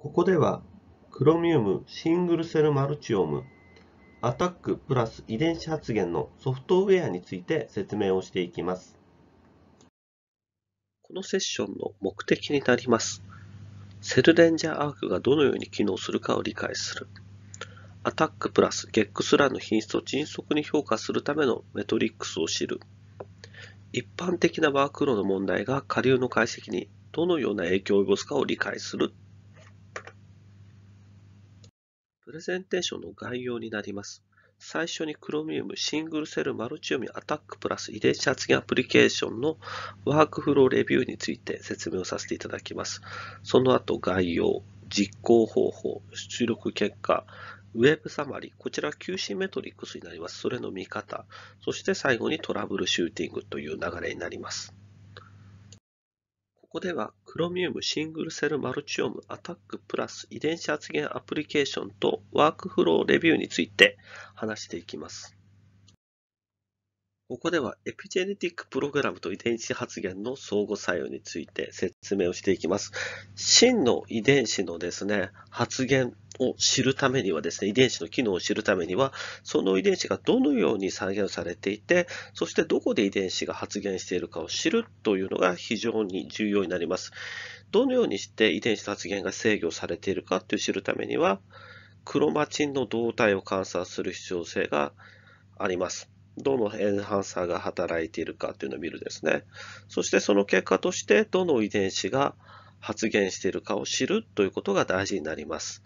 ここでは、クロミウムシングルセルマルチオム、アタックプラス遺伝子発現のソフトウェアについて説明をしていきます。このセッションの目的になります。セルレンジャーアークがどのように機能するかを理解する。アタックプラスゲックスラーの品質を迅速に評価するためのメトリックスを知る。一般的なワークローの問題が下流の解析にどのような影響を及ぼすかを理解するプレゼンテーションの概要になります。最初に Chromium シングルセルマルチウムアタックプラス遺伝子発現アプリケーションのワークフローレビューについて説明をさせていただきます。その後概要、実行方法、出力結果、ウェブサマリー、こちら QC メトリックスになります。それの見方、そして最後にトラブルシューティングという流れになります。ここでは Chromium シングルセルマルチオムアタックプラス遺伝子発現アプリケーションとワークフローレビューについて話していきます。ここではエピジェネティックプログラムと遺伝子発現の相互作用について説明をしていきます。真の遺伝子のですね、発現を知るためにはですね、遺伝子の機能を知るためには、その遺伝子がどのように再現されていて、そしてどこで遺伝子が発現しているかを知るというのが非常に重要になります。どのようにして遺伝子発現が制御されているかという知るためには、クロマチンの動態を観察する必要性があります。どのエンハンサーが働いているかというのを見るですね。そしてその結果として、どの遺伝子が発現しているかを知るということが大事になります。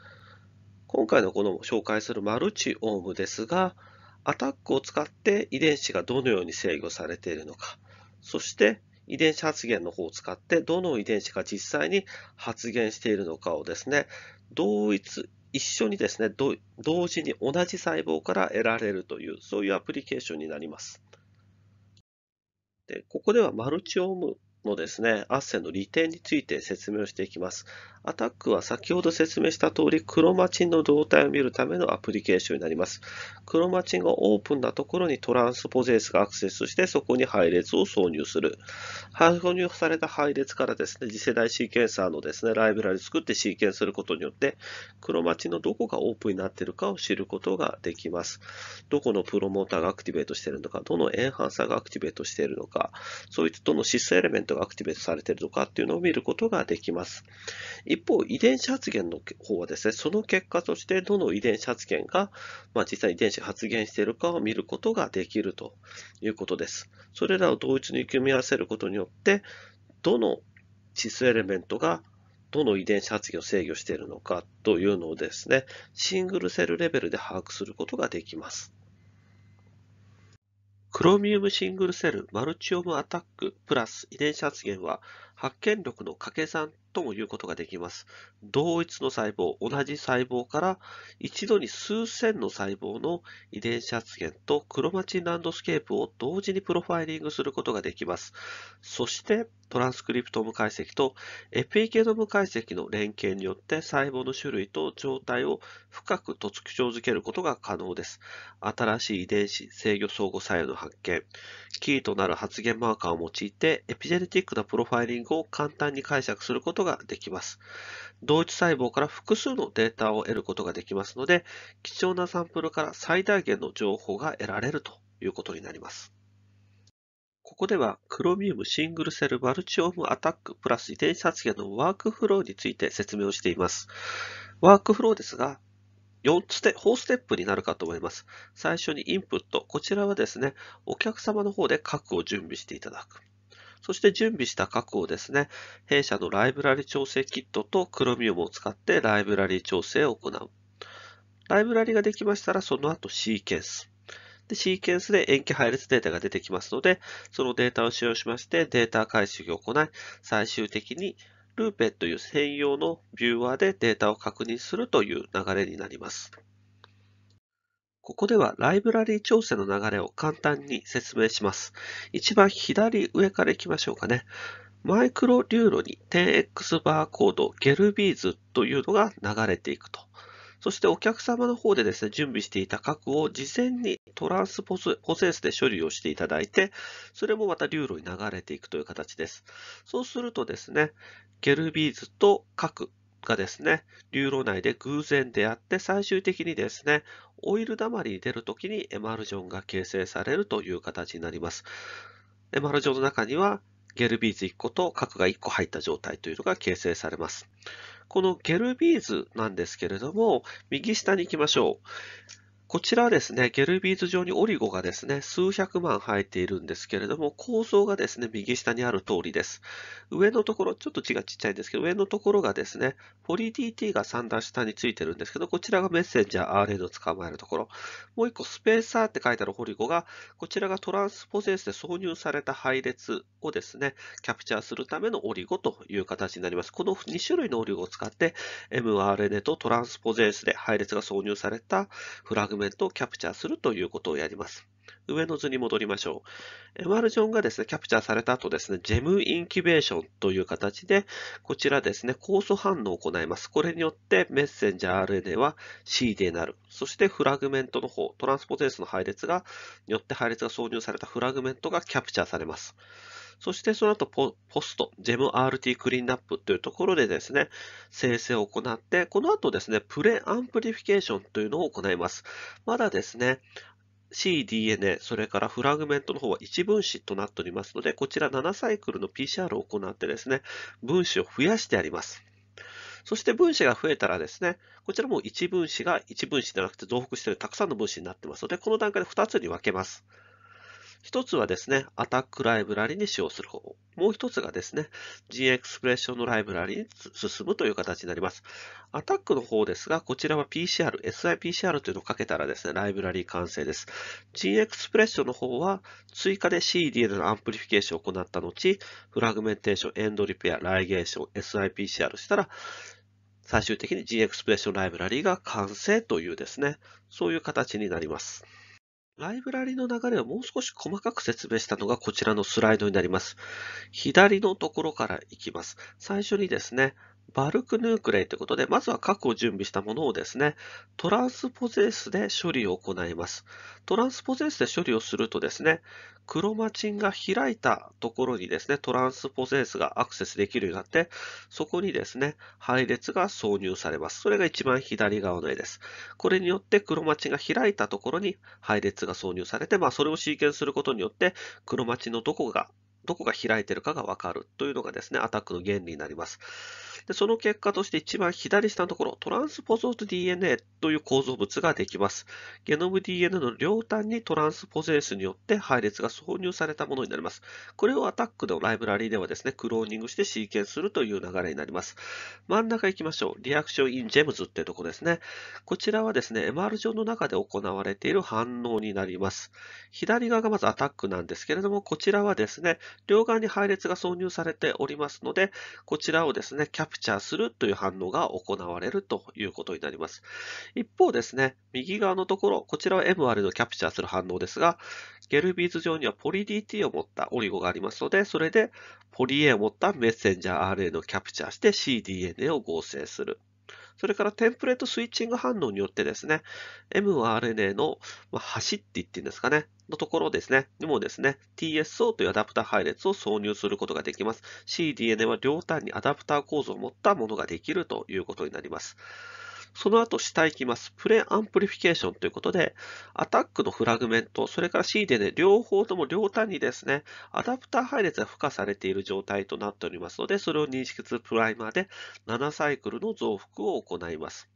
今回のこの紹介するマルチオームですが、アタックを使って遺伝子がどのように制御されているのか、そして遺伝子発現の方を使ってどの遺伝子が実際に発現しているのかをですね、同一一緒にですね、同時に同じ細胞から得られるという、そういうアプリケーションになります。でここではマルチオームのですね、アッセンの利点について説明をしていきます。アタックは先ほど説明した通り、クロマチンの動態を見るためのアプリケーションになります。クロマチンがオープンなところにトランスポゼースがアクセスして、そこに配列を挿入する。挿入された配列からですね、次世代シーケンサーのですね、ライブラリを作ってシーケンすることによって、クロマチンのどこがオープンになっているかを知ることができます。どこのプロモーターがアクティベートしているのか、どのエンハンサーがアクティベートしているのか、そういったどのシスエレメントトがアクティベートされているのかっていうのを見ることができます。一方、遺伝子発現の方はですね、その結果としてどの遺伝子発現が、まあ、実際に遺伝子発現しているかを見ることができるということです。それらを同一に組み合わせることによって、どの地素エレメントがどの遺伝子発現を制御しているのかというのをですね、シングルセルレベルで把握することができます。クロミウムシングルセルマルチオムアタックプラス遺伝子発現は発見力の掛け算とも言うことができます。同一の細胞、同じ細胞から一度に数千の細胞の遺伝子発現とクロマチンランドスケープを同時にプロファイリングすることができます。そして、トランスクリプトーム解析とエピケドム解析の連携によって細胞の種類と状態を深くき徴付けることが可能です。新しい遺伝子制御相互作用の発見、キーとなる発現マーカーを用いてエピジェネティックなプロファイリングを簡単に解釈することができます。同一細胞から複数のデータを得ることができますので、貴重なサンプルから最大限の情報が得られるということになります。ここでは、クロミウムシングルセルマルチオームアタックプラス遺伝子発現のワークフローについて説明をしています。ワークフローですが、4つで4ステップになるかと思います。最初にインプット。こちらはですね、お客様の方で核を準備していただく。そして準備した過去をですね、弊社のライブラリ調整キットと Chromium を使ってライブラリ調整を行う。ライブラリができましたら、その後シーケンス。で、シーケンスで延期配列データが出てきますので、そのデータを使用しましてデータ解析を行い、最終的にルーペという専用のビューワーでデータを確認するという流れになります。ここではライブラリー調整の流れを簡単に説明します。一番左上から行きましょうかね。マイクロ流路に 10X バーコードゲルビーズというのが流れていくと。そしてお客様の方でですね、準備していた核を事前にトランスポセスで処理をしていただいて、それもまた流路に流れていくという形です。そうするとですね、ゲルビーズと核がですね、流路内で偶然出会って最終的にですね、オイル溜まりに出るときにエマルジョンが形成されるという形になります。エマルジョンの中にはゲルビーズ1個と核が1個入った状態というのが形成されます。このゲルビーズなんですけれども、右下に行きましょう。こちらはですね、ゲルビーズ上にオリゴがですね、数百万生えているんですけれども、構造がですね、右下にある通りです。上のところ、ちょっと字がちっちゃいんですけど、上のところがですね、リ d t が3段下についてるんですけど、こちらがメッセンジャー RN を捕まえるところ。もう1個、スペーサーって書いてあるオリゴが、こちらがトランスポゼンスで挿入された配列をですね、キャプチャーするためのオリゴという形になります。この2種類のオリゴを使って、mRNA とトランスポゼンスで配列が挿入されたフラグメントメントをキャプチャーするということをやります。上の図に戻りましょう。エマルジョンがですね、キャプチャーされた後ですね、ジェムインキュベーションという形で、こちらですね、酵素反応を行います。これによってメッセンジャー RNA は c d になる。そしてフラグメントの方、トランスポテンスの配列が、によって配列が挿入されたフラグメントがキャプチャーされます。そしてその後ポ、ポスト、ジェム RT クリーンナップというところでですね、生成を行って、この後ですね、プレアンプリフィケーションというのを行います。まだですね、cDNA、それからフラグメントの方は1分子となっておりますので、こちら7サイクルの PCR を行ってですね、分子を増やしてあります。そして分子が増えたらですね、こちらも1分子が1分子ではなくて増幅しているたくさんの分子になってますので、この段階で2つに分けます。一つはですね、アタックライブラリに使用する方法。もう一つがですね、g x p r プレッションのライブラリに進むという形になります。アタックの方ですが、こちらは PCR、SIPCR というのをかけたらですね、ライブラリー完成です。g x p r プレッションの方は、追加で c d n のアンプリフィケーションを行った後、フラグメンテーション、エンドリペア、ライゲーション、SIPCR したら、最終的に g x p r プレッションライブラリーが完成というですね、そういう形になります。ライブラリの流れをもう少し細かく説明したのがこちらのスライドになります。左のところからいきます。最初にですね、バルクヌークレイということで、まずは核を準備したものをですね、トランスポゼースで処理を行います。トランスポゼースで処理をするとですね、クロマチンが開いたところにですね、トランスポゼースがアクセスできるようになって、そこにですね、配列が挿入されます。それが一番左側の絵です。これによってクロマチンが開いたところに配列が挿入されて、まあ、それをシーケンスすることによって、クロマチンのどこが、どこが開いてるかがわかるというのがですね、アタックの原理になります。でその結果として一番左下のところ、トランスポゾーズ DNA という構造物ができます。ゲノム DNA の両端にトランスポゼースによって配列が挿入されたものになります。これをアタックのライブラリではですね、クローニングしてシーケンスするという流れになります。真ん中行きましょう。リアクションインジェムズってとこですね。こちらはですね、MR 上の中で行われている反応になります。左側がまずアタックなんですけれども、こちらはですね、両側に配列が挿入されておりますので、こちらをですね、キャププチャーするという反応が行われるということになります。一方ですね、右側のところ、こちらは MR のキャプチャーする反応ですが、ゲルビーズ上にはポリ DT を持ったオリゴがありますので、それでポリ A を持ったメッセンジャー RNA をキャプチャーして cDNA を合成するそれからテンプレートスイッチング反応によってですね、mRNA の走って言っていいんですかね、のところですね、にもですね、TSO というアダプター配列を挿入することができます。CDNA は両端にアダプター構造を持ったものができるということになります。その後下行きます。プレアンプリフィケーションということで、アタックのフラグメント、それから CD で、ね、両方とも両端にですね、アダプター配列が付加されている状態となっておりますので、それを認識するプライマーで7サイクルの増幅を行います。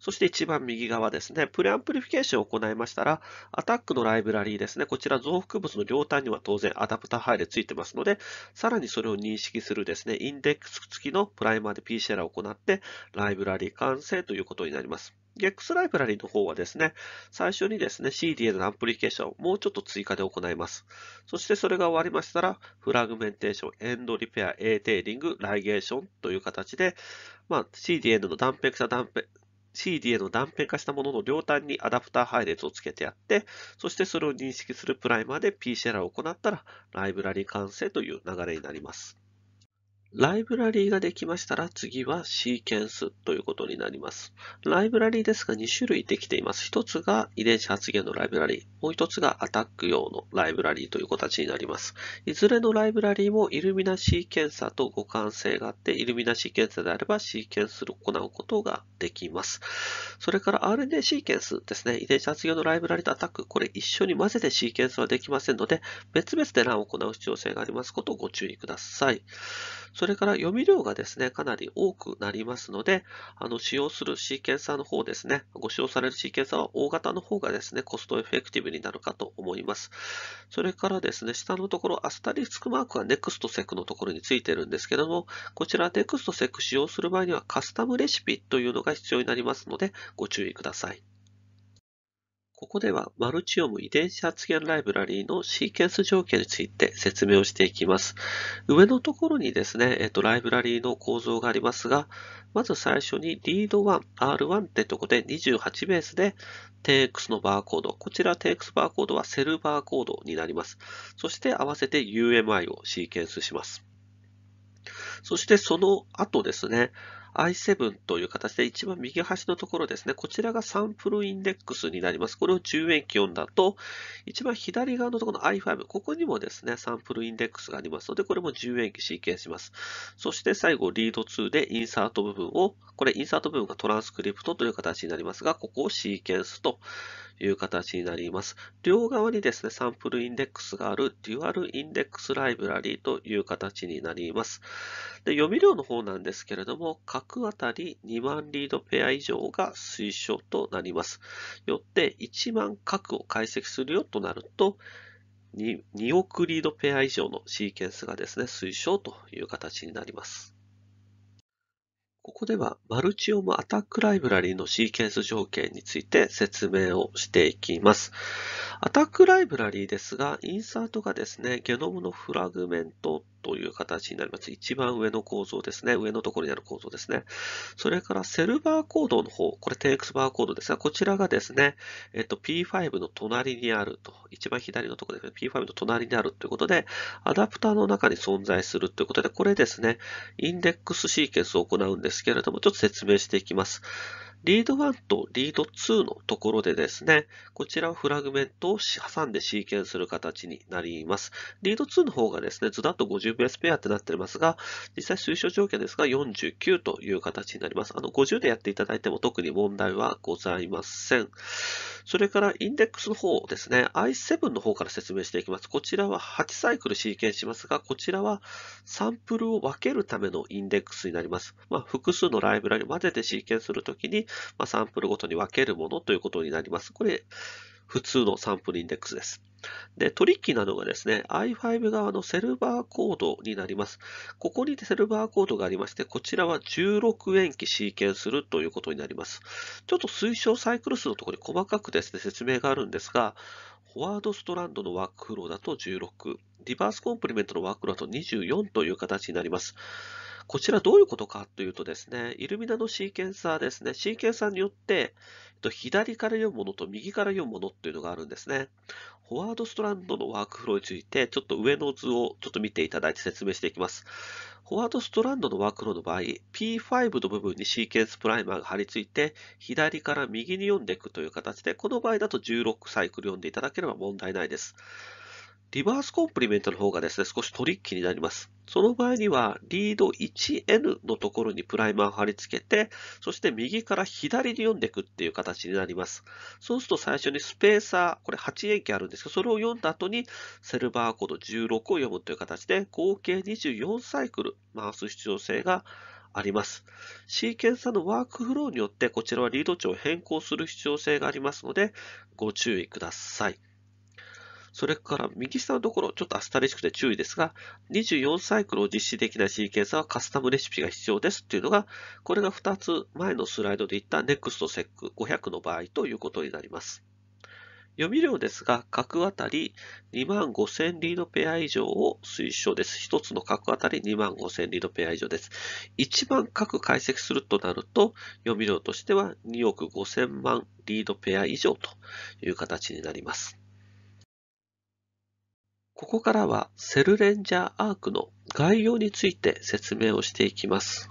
そして一番右側ですね、プレアンプリフィケーションを行いましたら、アタックのライブラリーですね、こちら増幅物の両端には当然アダプタ配列ついてますので、さらにそれを認識するですね、インデックス付きのプライマーで p c r を行って、ライブラリー完成ということになります。GEX ライブラリーの方はですね、最初にですね、CDN のアンプリケーションをもうちょっと追加で行います。そしてそれが終わりましたら、フラグメンテーション、エンドリペア、エーテーリング、ライゲーションという形で、まあ、CDN の断片から断片 CD への断片化したものの両端にアダプター配列をつけてやって、そしてそれを認識するプライマーで PCR を行ったら、ライブラリ完成という流れになります。ライブラリーができましたら次はシーケンスということになります。ライブラリーですが2種類できています。1つが遺伝子発現のライブラリー、もう1つがアタック用のライブラリーという形になります。いずれのライブラリーもイルミナシーケンサーと互換性があって、イルミナシーケンサーであればシーケンスを行うことができます。それから RNA シーケンスですね、遺伝子発現のライブラリとアタック、これ一緒に混ぜてシーケンスはできませんので、別々で欄を行う必要性がありますことをご注意ください。それから読み量がですね、かなり多くなりますので、あの使用するシーケンサーの方ですね、ご使用されるシーケンサーは大型の方がですね、コストエフェクティブになるかと思います。それからですね、下のところ、アスタリスクマークは NEXTSEC のところについてるんですけども、こちら NEXTSEC 使用する場合にはカスタムレシピというのが必要になりますので、ご注意ください。ここではマルチオム遺伝子発現ライブラリーのシーケンス条件について説明をしていきます。上のところにですね、えっと、ライブラリーの構造がありますが、まず最初に r e ド d 1 R1 ってとこで28ベースで TX のバーコード。こちら TX バーコードはセルバーコードになります。そして合わせて UMI をシーケンスします。そしてその後ですね、i7 という形で一番右端のところですね、こちらがサンプルインデックスになります。これを10円基んだと、一番左側のところの i5、ここにもですね、サンプルインデックスがありますので、これも10円シーケンします。そして最後、リード2でインサート部分を、これインサート部分がトランスクリプトという形になりますが、ここをシーケンスという形になります。両側にですね、サンプルインデックスがあるデュアルインデックスライブラリーという形になります。で読み量の方なんですけれども、各あたり2万リードペア以上が推奨となります。よって1万核を解析するよとなると、2, 2億リードペア以上のシーケンスがですね、推奨という形になります。ここではマルチオムアタックライブラリーのシーケンス条件について説明をしていきます。アタックライブラリーですが、インサートがですね、ゲノムのフラグメントという形になります。一番上の構造ですね。上のところにある構造ですね。それからセルバーコードの方、これ 10X バーコードですが、こちらがですね、えっと、P5 の隣にあると、一番左のところですね、P5 の隣にあるということで、アダプターの中に存在するということで、これですね、インデックスシーケンスを行うんですけれども、ちょっと説明していきます。リード1とリード2のところでですね、こちらをフラグメントを挟んでシーケンする形になります。リード2の方がですね、ずだっと5 0 p s ペアってなってますが、実際推奨条件ですが49という形になります。あの50でやっていただいても特に問題はございません。それからインデックスの方ですね、i7 の方から説明していきます。こちらは8サイクルシーケンしますが、こちらはサンプルを分けるためのインデックスになります。まあ、複数のライブラリ混ぜてシーケンするときに、まあ、サンプルごとに分けるものということになります。これ、普通のサンプルインデックスです。で、トリッキーなのがですね、i5 側のセルバーコードになります。ここにセルバーコードがありまして、こちらは16円期シーケンするということになります。ちょっと推奨サイクル数のところに細かくですね、説明があるんですが、フォワードストランドのワークフローだと16、リバースコンプリメントのワークフローだと24という形になります。こちらどういうことかというとですね、イルミナのシーケンサーですね、シーケンサーによって、左から読むものと右から読むものっていうのがあるんですね。フォワードストランドのワークフローについて、ちょっと上の図をちょっと見ていただいて説明していきます。フォワードストランドのワークフローの場合、P5 の部分にシーケンスプライマーが貼り付いて、左から右に読んでいくという形で、この場合だと16サイクル読んでいただければ問題ないです。リバースコンプリメントの方がですね、少しトリッキーになります。その場合には、リード 1N のところにプライマーを貼り付けて、そして右から左に読んでいくっていう形になります。そうすると最初にスペーサー、これ8円機あるんですけど、それを読んだ後にセルバーコード16を読むという形で、合計24サイクル回す必要性があります。シーケンサーのワークフローによって、こちらはリード値を変更する必要性がありますので、ご注意ください。それから右下のところ、ちょっとアスタリスクで注意ですが、24サイクルを実施できないシーケンサーはカスタムレシピが必要ですっていうのが、これが2つ前のスライドで言った NEXTSEC500 の場合ということになります。読み量ですが、角あたり2万5000リードペア以上を推奨です。1つの角あたり2万5000リードペア以上です。一番角解析するとなると、読み量としては2億5000万リードペア以上という形になります。ここからはセルレンジャーアークの概要について説明をしていきます。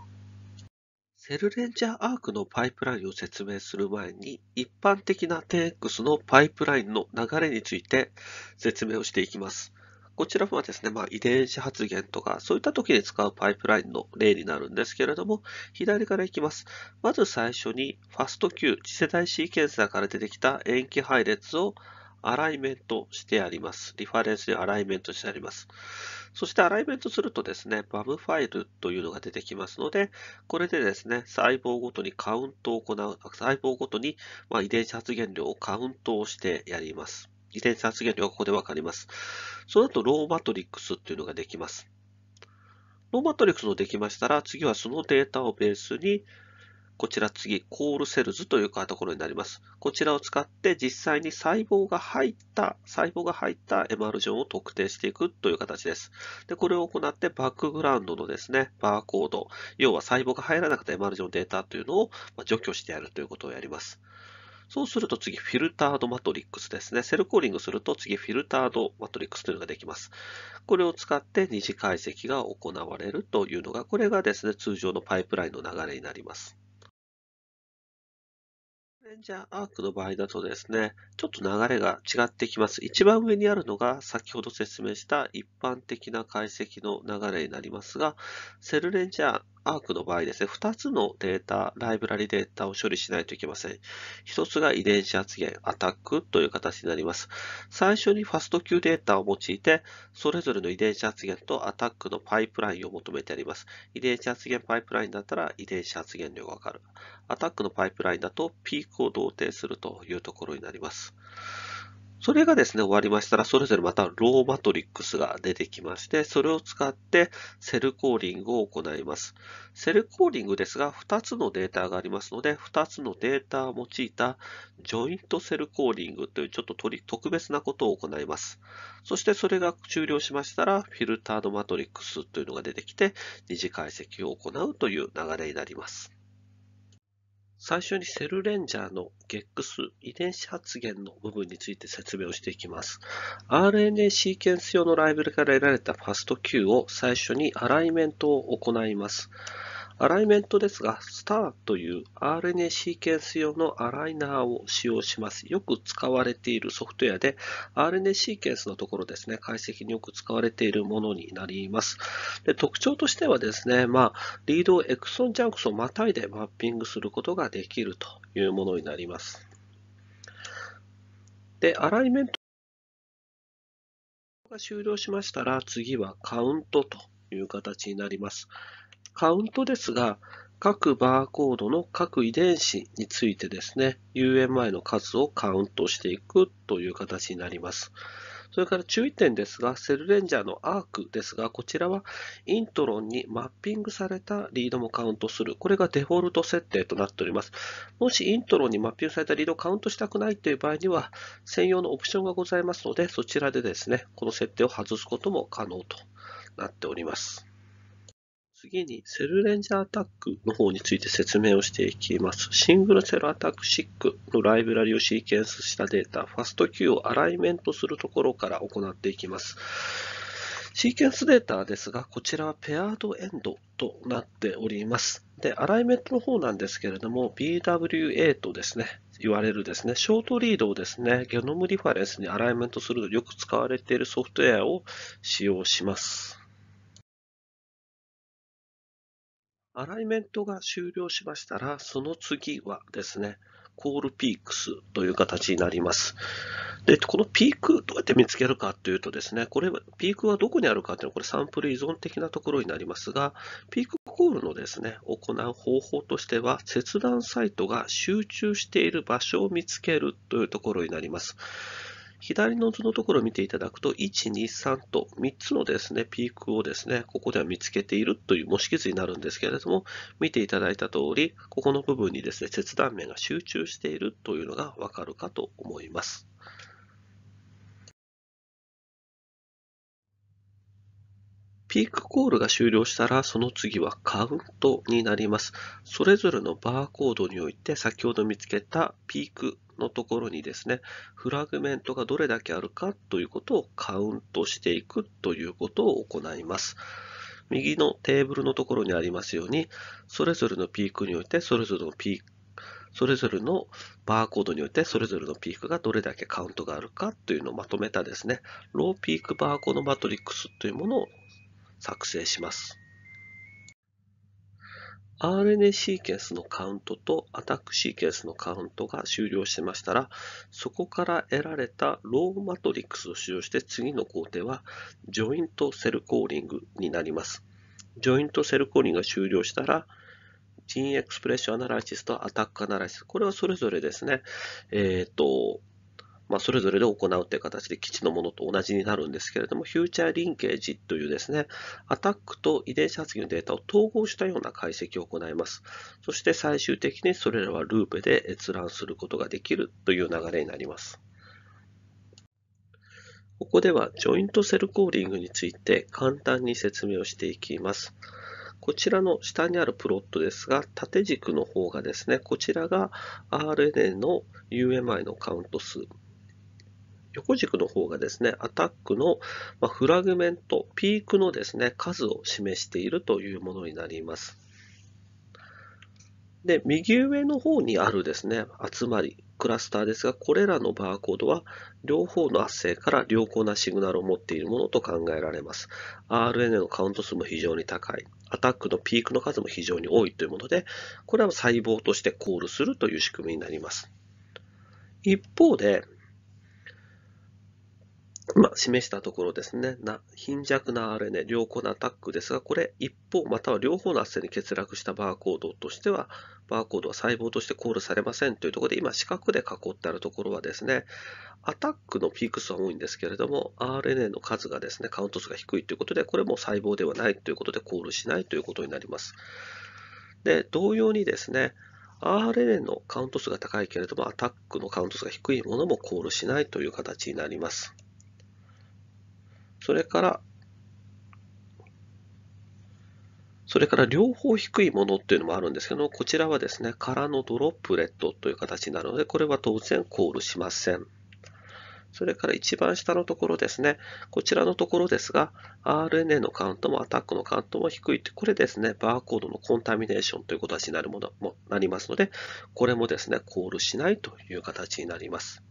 セルレンジャーアークのパイプラインを説明する前に、一般的な 10X のパイプラインの流れについて説明をしていきます。こちらはですね、まあ、遺伝子発現とか、そういった時に使うパイプラインの例になるんですけれども、左からいきます。まず最初に FASTQ、次世代シーケンサーから出てきた塩基配列をアライメントしてあります。リファレンスにアライメントしてあります。そしてアライメントするとですね、バムファイルというのが出てきますので、これでですね、細胞ごとにカウントを行う、細胞ごとに、ま遺伝子発現量をカウントをしてやります。遺伝子発現量はここでわかります。その後、ローマトリックスというのができます。ローマトリックスのできましたら、次はそのデータをベースに、こちら次、コールセルズというところになります。こちらを使って実際に細胞が入った、細胞が入った mR ンを特定していくという形です。で、これを行ってバックグラウンドのですね、バーコード、要は細胞が入らなくて mR のデータというのを除去してやるということをやります。そうすると次、フィルタードマトリックスですね。セルコーリングすると次、フィルタードマトリックスというのができます。これを使って二次解析が行われるというのが、これがですね、通常のパイプラインの流れになります。レンジャーアークの場合だとですね、ちょっと流れが違ってきます。一番上にあるのが先ほど説明した一般的な解析の流れになりますが、セルレンジャーアークの場合ですね、2つのデータ、ライブラリデータを処理しないといけません。1つが遺伝子発現、アタックという形になります。最初にファスト Q データを用いて、それぞれの遺伝子発現とアタックのパイプラインを求めてあります。遺伝子発現パイプラインだったら遺伝子発現量がわかる。アタックのパイプラインだとピークを同定するというところになります。それがですね、終わりましたら、それぞれまたローマトリックスが出てきまして、それを使ってセルコーリングを行います。セルコーリングですが、2つのデータがありますので、2つのデータを用いたジョイントセルコーリングというちょっと特別なことを行います。そしてそれが終了しましたら、フィルタードマトリックスというのが出てきて、二次解析を行うという流れになります。最初にセルレンジャーの GEX 遺伝子発現の部分について説明をしていきます。RNA シーケンス用のライブルから得られたファスト Q を最初にアライメントを行います。アライメントですが、STAR という RNA シーケンス用のアライナーを使用します。よく使われているソフトウェアで、RNA シーケンスのところですね、解析によく使われているものになります。で特徴としてはですね、まあ、リードをエクソンジャンクスをまたいでマッピングすることができるというものになります。で、アライメントが終了しましたら、次はカウントという形になります。カウントですが、各バーコードの各遺伝子についてですね、UMI の数をカウントしていくという形になります。それから注意点ですが、セルレンジャーのアークですが、こちらはイントロンにマッピングされたリードもカウントする。これがデフォルト設定となっております。もしイントロンにマッピングされたリードをカウントしたくないという場合には、専用のオプションがございますので、そちらでですね、この設定を外すことも可能となっております。次にセルレンジャーアタックの方について説明をしていきます。シングルセルアタック6のライブラリをシーケンスしたデータ、ファスト Q をアライメントするところから行っていきます。シーケンスデータですが、こちらはペアードエンドとなっております。で、アライメントの方なんですけれども、BWA とですね、言われるですね、ショートリードをですね、ゲノムリファレンスにアライメントするとよく使われているソフトウェアを使用します。アライメントが終了しましたら、その次はですね、コールピークスという形になります。で、このピーク、どうやって見つけるかというとですね、これ、ピークはどこにあるかというのは、これサンプル依存的なところになりますが、ピークコールのですね、行う方法としては、切断サイトが集中している場所を見つけるというところになります。左の図のところを見ていただくと、1、2、3と3つのですね、ピークをですね、ここでは見つけているという模式図になるんですけれども、見ていただいた通り、ここの部分にですね、切断面が集中しているというのがわかるかと思います。ピークコールが終了したら、その次はカウントになります。それぞれのバーコードにおいて、先ほど見つけたピークのところにですね、フラグメントがどれだけあるかということをカウントしていくということを行います。右のテーブルのところにありますように、それぞれのピークにおいて、それぞれのピーク、それぞれのバーコードにおいて、それぞれのピークがどれだけカウントがあるかというのをまとめたですね、ローピークバーコードマトリックスというものを作成します。RNA シーケンスのカウントとアタックシーケンスのカウントが終了してましたら、そこから得られたローマトリックスを使用して次の工程はジョイントセルコーリングになります。ジョイントセルコーリングが終了したら、ジンエクスプレッションアナライシスとアタックアナライシス、これはそれぞれですね、えっ、ー、と、まあ、それぞれで行うという形で基地のものと同じになるんですけれども、フューチャーリンケージというですね、アタックと遺伝子発現のデータを統合したような解析を行います。そして最終的にそれらはルーペで閲覧することができるという流れになります。ここではジョイントセルコーリングについて簡単に説明をしていきます。こちらの下にあるプロットですが、縦軸の方がですね、こちらが RNA の UMI のカウント数。横軸の方がですね、アタックのフラグメント、ピークのですね、数を示しているというものになります。で、右上の方にあるですね、集まり、クラスターですが、これらのバーコードは両方の圧生から良好なシグナルを持っているものと考えられます。RNA のカウント数も非常に高い、アタックのピークの数も非常に多いというもので、これは細胞としてコールするという仕組みになります。一方で、まあ、示したところですね。な貧弱な RNA、良好なアタックですが、これ一方または両方の圧線に欠落したバーコードとしては、バーコードは細胞としてコールされませんというところで、今四角で囲ってあるところはですね、アタックのピーク数は多いんですけれども、RNA の数がですね、カウント数が低いということで、これも細胞ではないということでコールしないということになります。で、同様にですね、RNA のカウント数が高いけれども、アタックのカウント数が低いものもコールしないという形になります。それから、それから両方低いものっていうのもあるんですけど、こちらはですね、空のドロップレットという形になるので、これは当然コールしません。それから一番下のところですね、こちらのところですが、RNA のカウントもアタックのカウントも低いって、これですね、バーコードのコンタミネーションという形になるものもなりますので、これもですね、コールしないという形になります。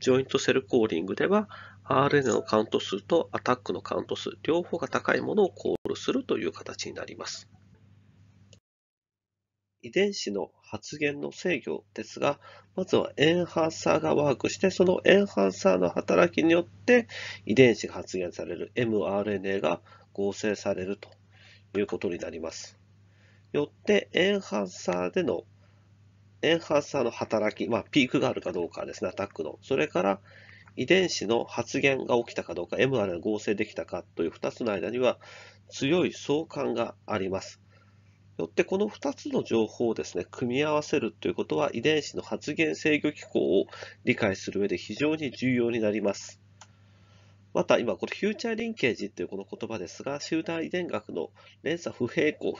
ジョイントセルコーリングでは RN a のカウント数とアタックのカウント数、両方が高いものをコールするという形になります。遺伝子の発現の制御ですが、まずはエンハンサーがワークして、そのエンハンサーの働きによって遺伝子が発現される mRNA が合成されるということになります。よって、エンハンサーでのエンハンサーの働き、まあ、ピークがあるかどうかですね、アタックの。それから遺伝子の発現が起きたかどうか、mRNA が合成できたかという2つの間には強い相関があります。よってこの2つの情報をですね、組み合わせるということは遺伝子の発現制御機構を理解する上で非常に重要になります。また今、このフューチャーリンケージというこの言葉ですが、集団遺伝学の連鎖不平行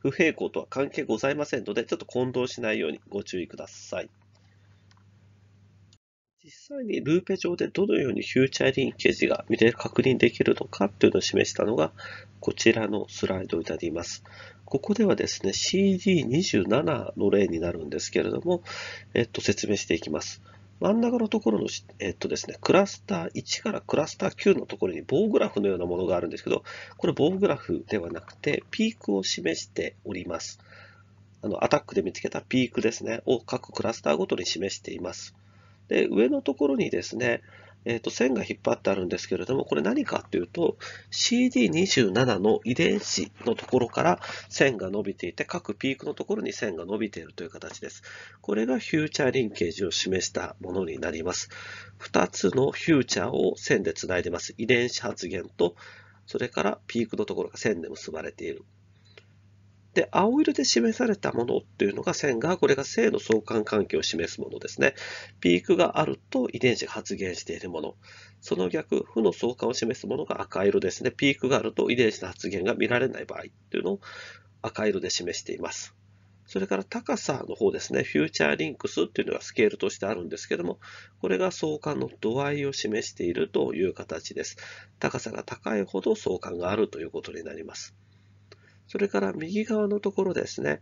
不平行とは関係ございませんので、ちょっと混同しないようにご注意ください。実際にルーペ上でどのようにフューチャーリンケージが見て確認できるのかというのを示したのがこちらのスライドになります。ここではですね、CD27 の例になるんですけれども、えっと、説明していきます。真ん中のところの、えっとですね、クラスター1からクラスター9のところに棒グラフのようなものがあるんですけど、これ棒グラフではなくて、ピークを示しております。あの、アタックで見つけたピークですね、を各クラスターごとに示しています。で、上のところにですね、えっ、ー、と、線が引っ張ってあるんですけれども、これ何かっていうと、CD27 の遺伝子のところから線が伸びていて、各ピークのところに線が伸びているという形です。これがフューチャーリンケージを示したものになります。2つのフューチャーを線でつないでます。遺伝子発現と、それからピークのところが線で結ばれている。で、青色で示されたものっていうのが線が、これが正の相関関係を示すものですね。ピークがあると遺伝子が発現しているもの。その逆、負の相関を示すものが赤色ですね。ピークがあると遺伝子の発現が見られない場合っていうのを赤色で示しています。それから高さの方ですね、フューチャーリンクスっていうのがスケールとしてあるんですけども、これが相関の度合いを示しているという形です。高さが高いほど相関があるということになります。それから右側のところですね、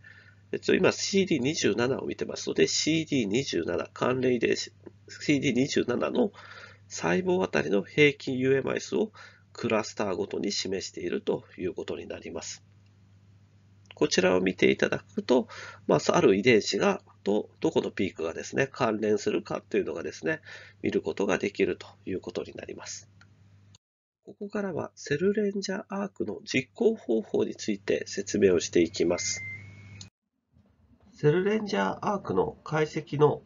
今 CD27 を見てますので、CD27、関連で CD27 の細胞あたりの平均 UMI 数をクラスターごとに示しているということになります。こちらを見ていただくと、まあ、ある遺伝子がとどこのピークがですね、関連するかというのがですね、見ることができるということになります。ここからはセルレンジャーアークの実行方法について説明をしていきます。セルレンジャーアークの解析の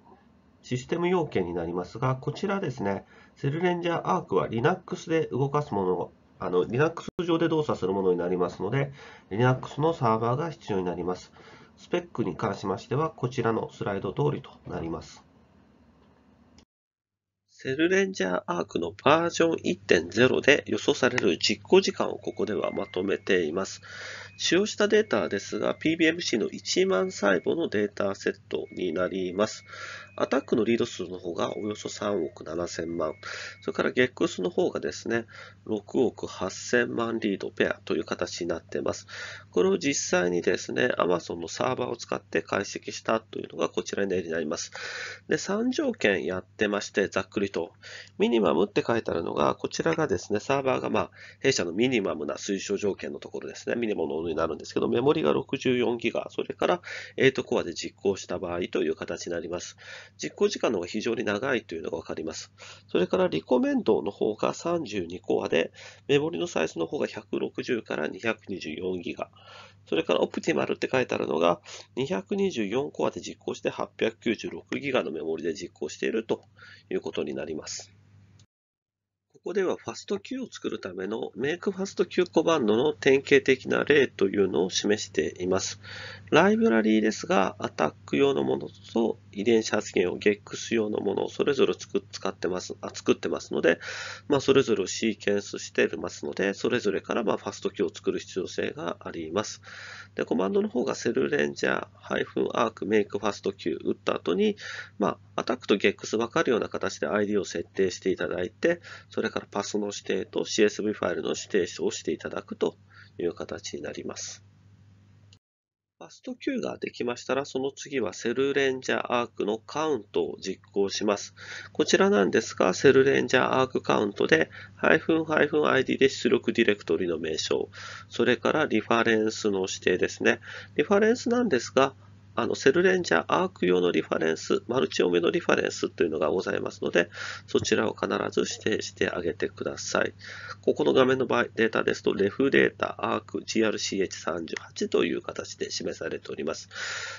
システム要件になりますが、こちらですね、セルレンジャーアークは Linux で動かすもの、あの Linux 上で動作するものになりますので、Linux のサーバーが必要になります。スペックに関しましては、こちらのスライド通りとなります。セルレンジャーアークのバージョン1.0で予想される実行時間をここではまとめています。使用したデータですが、PBMC の1万細胞のデータセットになります。アタックのリード数の方がおよそ3億7000万、それからゲックスの方がですね、6億8000万リードペアという形になっています。これを実際にですね、Amazon のサーバーを使って解析したというのがこちらになります。で、3条件やってまして、ざっくりと、ミニマムって書いてあるのが、こちらがですね、サーバーがまあ、弊社のミニマムな推奨条件のところですね、ミニマムのものになるんですけど、メモリが64ギガ、それから8コアで実行した場合という形になります。実行時間の方が非常に長いというのがわかります。それからリコメンドの方が32コアで、メモリのサイズの方が160から224ギガ。それからオプティマルって書いてあるのが、224コアで実行して896ギガのメモリで実行しているということになります。ここではファスト Q を作るための MakeFastQ コバンドの典型的な例というのを示しています。ライブラリーですが、アタック用のものと遺伝子発現を GEX 用のものをそれぞれ作ってますあ作ってますので、まあ、それぞれをシーケンスしてますので、それぞれからまあファスト Q を作る必要性があります。でコマンドの方がセルレンジャー -ArcMakeFastQ 打った後に、まあ、アタックと GEX 分かるような形で ID を設定していただいて、それからからパスの指定と CSV ファイルの指定をしていただくという形になります。パスト Q ができましたら、その次はセルレンジャーアークのカウントを実行します。こちらなんですが、セルレンジャーアークカウントで、-id で出力ディレクトリの名称、それからリファレンスの指定ですね。リファレンスなんですが、あのセルレンジャーアーク用のリファレンス、マルチオメのリファレンスというのがございますので、そちらを必ず指定してあげてください。ここの画面の場合、データですと、レフデータ、アーク、GRCH38 という形で示されております。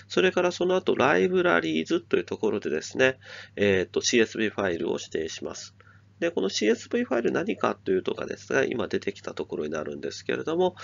それからその後、ライブラリーズというところでですね、えっ、ー、と、CSV ファイルを指定します。で、この CSV ファイル何かというとかですが、今出てきたところになるんですけれども、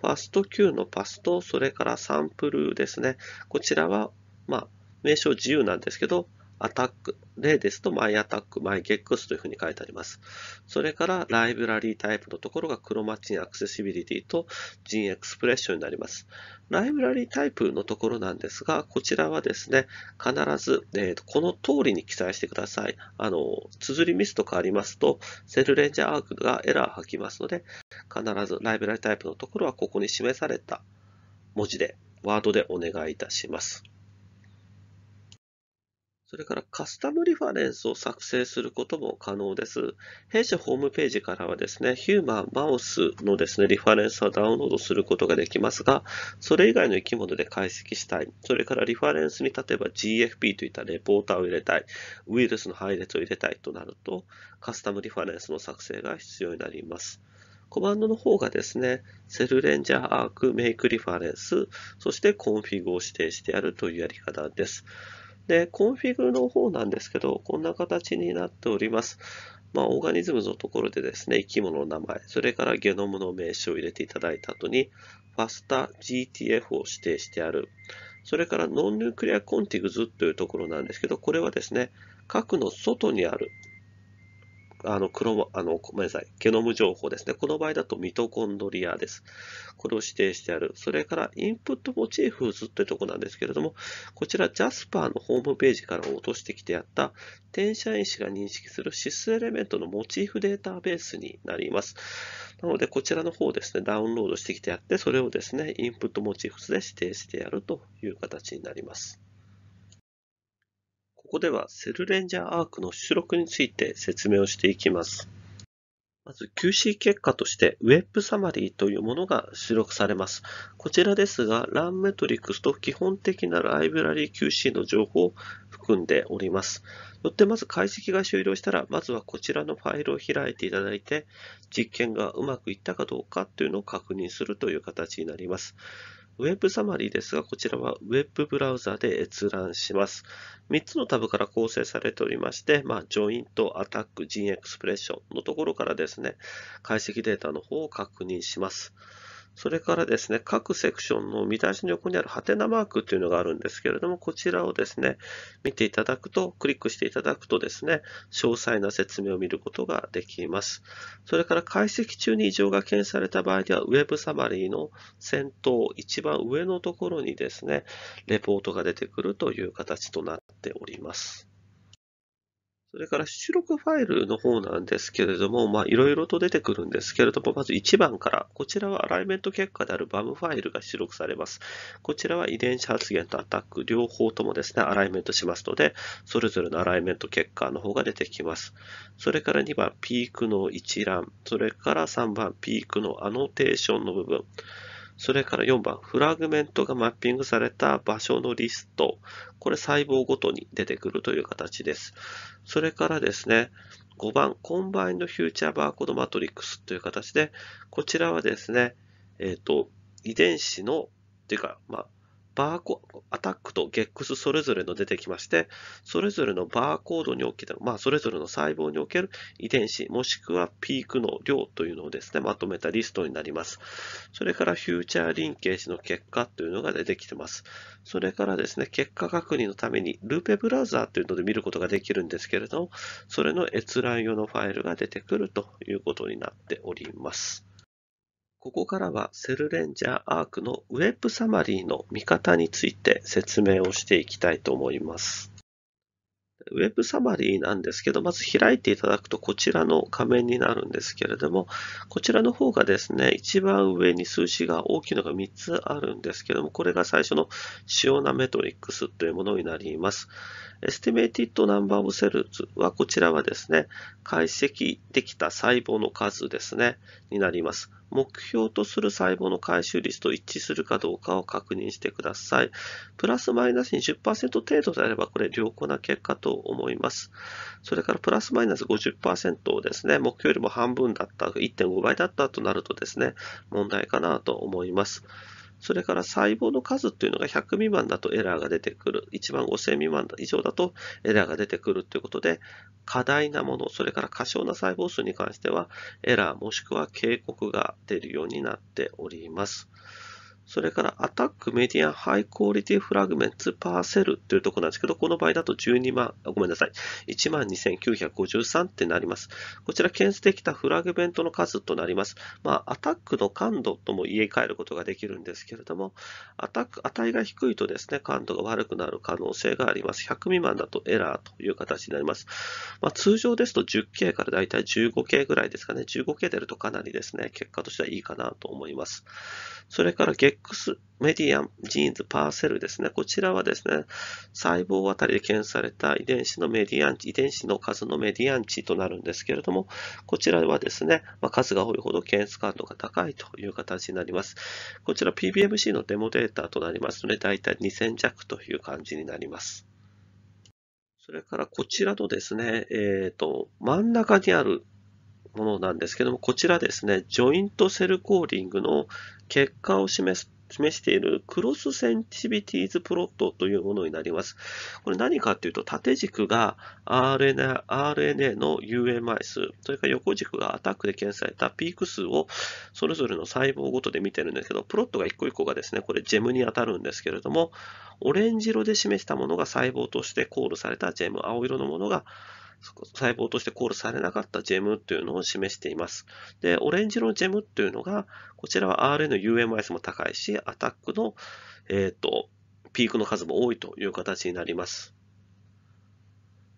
ファスト Q のパスと、それからサンプルですね。こちらは、まあ、名称自由なんですけど、アタック、例ですと MyAttack、m y g e というふうに書いてあります。それから、ライブラリータイプのところが Chromatin Accessibility と GeneExpression になります。ライブラリータイプのところなんですが、こちらはですね、必ず、えー、とこの通りに記載してください。あの、綴りミスとかありますと、セルレンジャーアークがエラー吐きますので、必ずライブラリータイプのところはここに示された文字で、ワードでお願いいたします。それからカスタムリファレンスを作成することも可能です。弊社ホームページからはですね、ヒューマン、マウスのですね、リファレンスはダウンロードすることができますが、それ以外の生き物で解析したい。それからリファレンスに例えば GFP といったレポーターを入れたい。ウイルスの配列を入れたいとなると、カスタムリファレンスの作成が必要になります。コマンドの方がですね、セルレンジャーアーク、メイクリファレンス、そしてコンフィグを指定してやるというやり方です。で、コンフィグの方なんですけど、こんな形になっております。まあ、オーガニズムのところでですね、生き物の名前、それからゲノムの名詞を入れていただいた後に、ファスタ GTF を指定してある。それからノンニュークリアコンティグズというところなんですけど、これはですね、核の外にあるあの、黒あの、ごめんなさい、ゲノム情報ですね。この場合だとミトコンドリアです。これを指定してある。それから、インプットモチーフズってとこなんですけれども、こちら、JASPER のホームページから落としてきてあった、転写因子が認識するシスエレメントのモチーフデータベースになります。なので、こちらの方ですね、ダウンロードしてきてあって、それをですね、インプットモチーフズで指定してやるという形になります。ここではセルレンジャーアークの出力について説明をしていきます。まず QC 結果として Web サマリーというものが出力されます。こちらですが、ラ a m メトリックスと基本的なライブラリー QC の情報を含んでおります。よってまず解析が終了したら、まずはこちらのファイルを開いていただいて、実験がうまくいったかどうかというのを確認するという形になります。ウェブサマリーですが、こちらはウェブブラウザで閲覧します。3つのタブから構成されておりまして、まあ、ジョイント、アタック、ジンエクスプレッションのところからですね、解析データの方を確認します。それからですね、各セクションの見出しの横にあるハテナマークというのがあるんですけれども、こちらをですね、見ていただくと、クリックしていただくとですね、詳細な説明を見ることができます。それから解析中に異常が検知された場合では、Web サマリーの先頭、一番上のところにですね、レポートが出てくるという形となっております。それから出力ファイルの方なんですけれども、まあいろいろと出てくるんですけれども、まず1番から、こちらはアライメント結果である BAM ファイルが出力されます。こちらは遺伝子発現とアタック両方ともですね、アライメントしますので、それぞれのアライメント結果の方が出てきます。それから2番、ピークの一覧。それから3番、ピークのアノテーションの部分。それから4番、フラグメントがマッピングされた場所のリスト。これ細胞ごとに出てくるという形です。それからですね、5番、コンバインドフューチャーバーコードマトリックスという形で、こちらはですね、えっ、ー、と、遺伝子の、というか、まあ、バーコアタックとゲックスそれぞれの出てきまして、それぞれのバーコードにおける、まあ、それぞれの細胞における遺伝子、もしくはピークの量というのをですね、まとめたリストになります。それから、フューチャーリンケージの結果というのが出てきてます。それからですね、結果確認のために、ルーペブラウザーというので見ることができるんですけれども、それの閲覧用のファイルが出てくるということになっております。ここからはセルレンジャーアークのウェブサマリーの見方について説明をしていきたいと思います。ウェブサマリーなんですけど、まず開いていただくとこちらの画面になるんですけれども、こちらの方がですね、一番上に数字が大きいのが3つあるんですけども、これが最初の主要なメトリックスというものになります。Estimated Number of Cells はこちらはですね、解析できた細胞の数ですね、になります。目標とする細胞の回収率と一致するかどうかを確認してください。プラスマイナス20%程度であれば、これ良好な結果と思います。それからプラスマイナス50%ですね、目標よりも半分だった、1.5倍だったとなるとですね、問題かなと思います。それから細胞の数っていうのが100未満だとエラーが出てくる。1万5000未満以上だとエラーが出てくるということで、過大なもの、それから過小な細胞数に関しては、エラーもしくは警告が出るようになっております。それからアタック、メディアン、ハイクオリティフラグメンツ、パーセルというところなんですけど、この場合だと12万、ごめんなさい、12,953ってなります。こちら検出できたフラグメントの数となります。まあ、アタックの感度とも言い換えることができるんですけれども、アタック、値が低いとですね、感度が悪くなる可能性があります。100未満だとエラーという形になります。まあ、通常ですと 10K からだいたい 15K ぐらいですかね。15K 出るとかなりですね、結果としてはいいかなと思います。それから月 X、メディアン、ジーンズ、パーセルですね。こちらはですね、細胞あたりで検査された遺伝子のメディアン値、遺伝子の数のメディアン値となるんですけれども、こちらはですね、まあ、数が多いほど検出感度が高いという形になります。こちら PBMC のデモデータとなりますので、だいたい2000弱という感じになります。それからこちらのですね、えっ、ー、と、真ん中にあるものなんですけども、こちらですね、ジョイントセルコーリングの結果を示す示しているクロスセンシビティーズプロットというものになります。これ何かというと、縦軸が RNA, RNA の UMI 数、それから横軸がアタックで検査されたピーク数をそれぞれの細胞ごとで見てるんですけど、プロットが一個一個がですね、これジェムに当たるんですけれども、オレンジ色で示したものが細胞としてコールされたジェム、青色のものが細胞としてコールされなかったジェムっていうのを示しています。で、オレンジ色のジェムっていうのが、こちらは RN、UMIS も高いし、アタックの、えっ、ー、と、ピークの数も多いという形になります。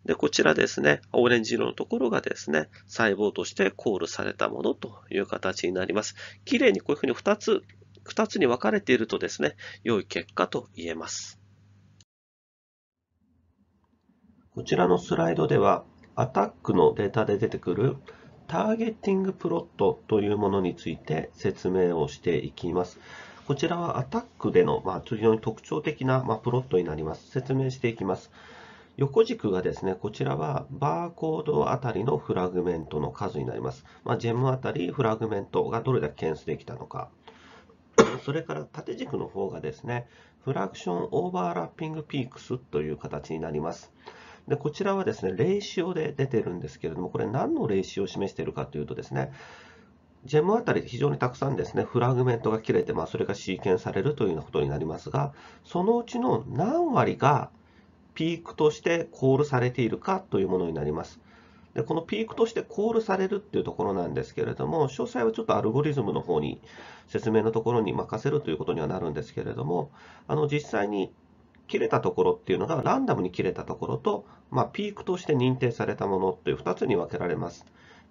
で、こちらですね、オレンジ色のところがですね、細胞としてコールされたものという形になります。きれいにこういうふうに2つ、2つに分かれているとですね、良い結果と言えます。こちらのスライドでは、アタックのデータで出てくるターゲッティングプロットというものについて説明をしていきます。こちらはアタックでの、まあ、非常に特徴的な、まあ、プロットになります。説明していきます。横軸がですね、こちらはバーコードあたりのフラグメントの数になります。まあ、ジェムあたりフラグメントがどれだけ検出できたのか。それから縦軸の方がですね、フラクションオーバーラッピングピークスという形になります。でこちらはですね、レーシオで出てるんですけれども、これ何のレーシオを示しているかというとですね、ジェムあたり非常にたくさんですね、フラグメントが切れて、まあ、それがシーケンされるというようなことになりますが、そのうちの何割がピークとしてコールされているかというものになります。でこのピークとしてコールされるっていうところなんですけれども、詳細はちょっとアルゴリズムの方に説明のところに任せるということにはなるんですけれども、あの実際に切れたところっていうのがランダムに切れたところと、まあ、ピークとして認定されたものという2つに分けられます。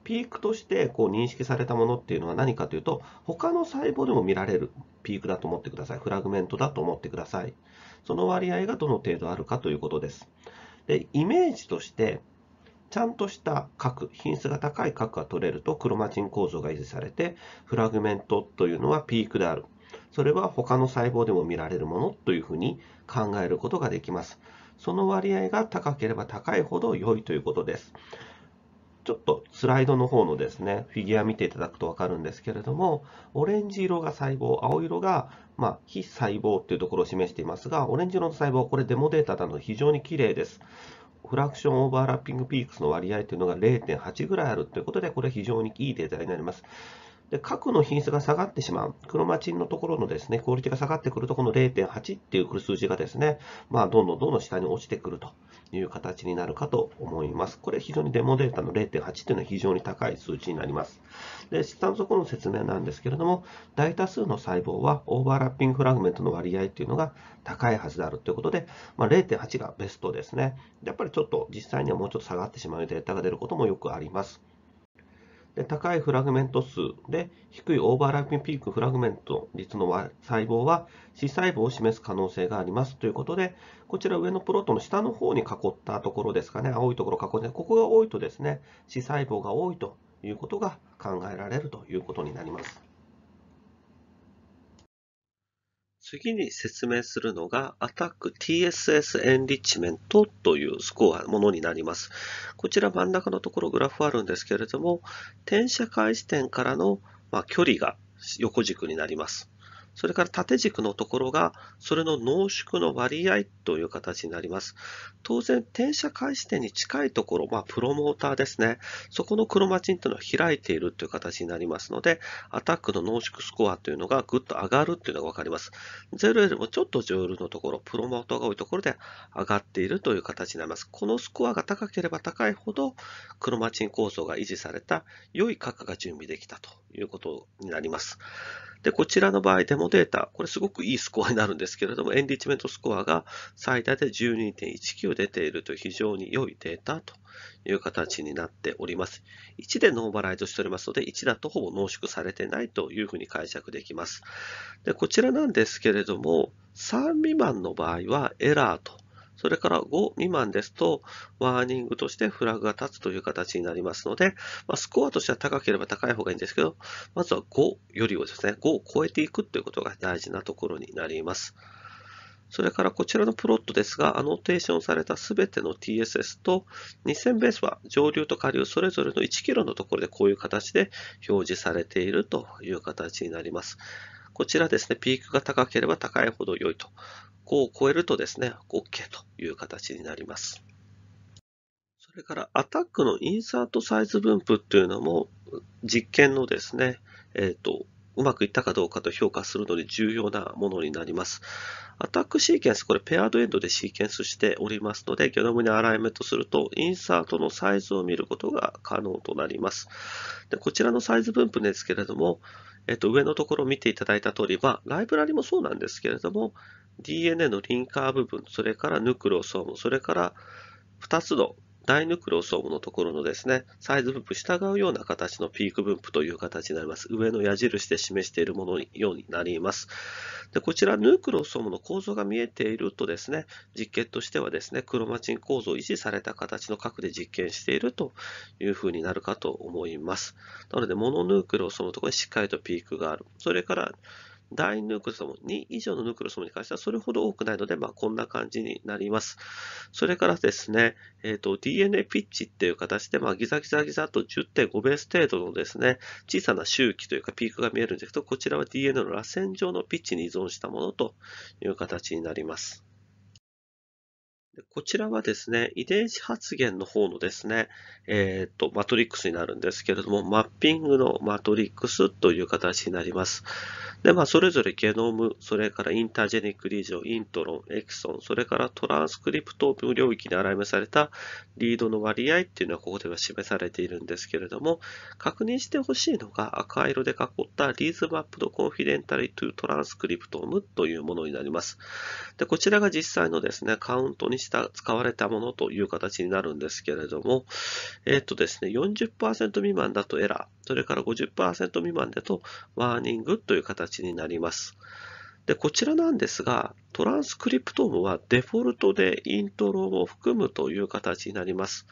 ピークとしてこう認識されたものっていうのは何かというと、他の細胞でも見られるピークだと思ってください。フラグメントだと思ってください。その割合がどの程度あるかということです。でイメージとして、ちゃんとした核、品質が高い核が取れるとクロマチン構造が維持されて、フラグメントというのはピークである。それは他の細胞でも見られるものというふうに考えることができます。その割合が高ければ高いほど良いということです。ちょっとスライドの方のですね、フィギュア見ていただくとわかるんですけれども、オレンジ色が細胞、青色が、まあ、非細胞っていうところを示していますが、オレンジ色の細胞、これデモデータなので非常に綺麗です。フラクションオーバーラッピングピークスの割合というのが0.8ぐらいあるということで、これ非常にいいデータになります。で、核の品質が下がってしまう。黒マチンのところのですね、クオリティが下がってくると、この0.8っていう数字がですね、まあ、どんどんどんどん下に落ちてくるという形になるかと思います。これ非常にデモデータの0.8っていうのは非常に高い数値になります。で、下のところの説明なんですけれども、大多数の細胞はオーバーラッピングフラグメントの割合っていうのが高いはずであるということで、まあ、0.8がベストですね。やっぱりちょっと実際にはもうちょっと下がってしまうデータが出ることもよくあります。で高いフラグメント数で低いオーバーラッピングピークフラグメント率の細胞は C 細胞を示す可能性がありますということで、こちら上のプロットの下の方に囲ったところですかね、青いところ囲んで、ここが多いとですね、C 細胞が多いということが考えられるということになります。次に説明するのが、アタック TSS エンリッチメントというスコア、ものになります。こちら真ん中のところグラフあるんですけれども、転写開始点からの、まあ、距離が横軸になります。それから縦軸のところが、それの濃縮の割合という形になります。当然、転写開始点に近いところ、まあ、プロモーターですね。そこのクロマチンというのは開いているという形になりますので、アタックの濃縮スコアというのがぐっと上がるというのがわかります。0よりもちょっとジョールのところ、プロモーターが多いところで上がっているという形になります。このスコアが高ければ高いほど、クロマチン構造が維持された良い価格が準備できたということになります。で、こちらの場合、デモデータ、これすごくいいスコアになるんですけれども、エンリッチメントスコアが最大で12.19出ているという非常に良いデータという形になっております。1でノーバライズしておりますので、1だとほぼ濃縮されてないというふうに解釈できます。で、こちらなんですけれども、3未満の場合はエラーとそれから5未満ですと、ワーニングとしてフラグが立つという形になりますので、まあ、スコアとしては高ければ高い方がいいんですけど、まずは5よりをですね、5を超えていくということが大事なところになります。それからこちらのプロットですが、アノテーションされたすべての TSS と2000ベースは上流と下流それぞれの 1km のところでこういう形で表示されているという形になります。こちらですね、ピークが高ければ高いほど良いと。こを超えるとですね、OK という形になります。それからアタックのインサートサイズ分布っていうのも実験のですね、えっ、ー、と、うまくいったかどうかと評価するのに重要なものになります。アタックシーケンス、これペアードエンドでシーケンスしておりますので、ゲノムにアライメントすると、インサートのサイズを見ることが可能となります。でこちらのサイズ分布ですけれども、えっと、上のところを見ていただいた通り、まあ、ライブラリもそうなんですけれども、DNA のリンカー部分、それからヌクロソーム、それから2つのイヌクロソームのところのですね、サイズ分布従うような形のピーク分布という形になります。上の矢印で示しているものようになります。でこちら、ヌークロソームの構造が見えているとですね、実験としてはですね、クロマチン構造を維持された形の核で実験しているというふうになるかと思います。なので、モノヌークロソームのところにしっかりとピークがある。それから、第2ヌクロスも2以上のヌクロスもに関してはそれほど多くないので、まあ、こんな感じになります。それからですね、えーと、DNA ピッチっていう形で、まあ、ギザギザギザと10.5ベース程度のですね、小さな周期というかピークが見えるんですけど、こちらは DNA の螺旋状のピッチに依存したものという形になります。こちらはですね、遺伝子発現の方のですね、えっ、ー、と、マトリックスになるんですけれども、マッピングのマトリックスという形になります。で、まあ、それぞれゲノム、それからインタージェニックリージョン、イントロン、エクソン、それからトランスクリプトーム領域にアライメされたリードの割合っていうのはここでは示されているんですけれども、確認してほしいのが赤色で囲ったリーズマップドコンフィデンタリトゥトランスクリプトームというものになります。で、こちらが実際のですね、カウントにした使われたものという形になるんですけれども、えっとですね、40%未満だとエラー、それから50%未満だとワーニングという形になります。で、こちらなんですが、トランスクリプトームはデフォルトでイントロを含むという形になります。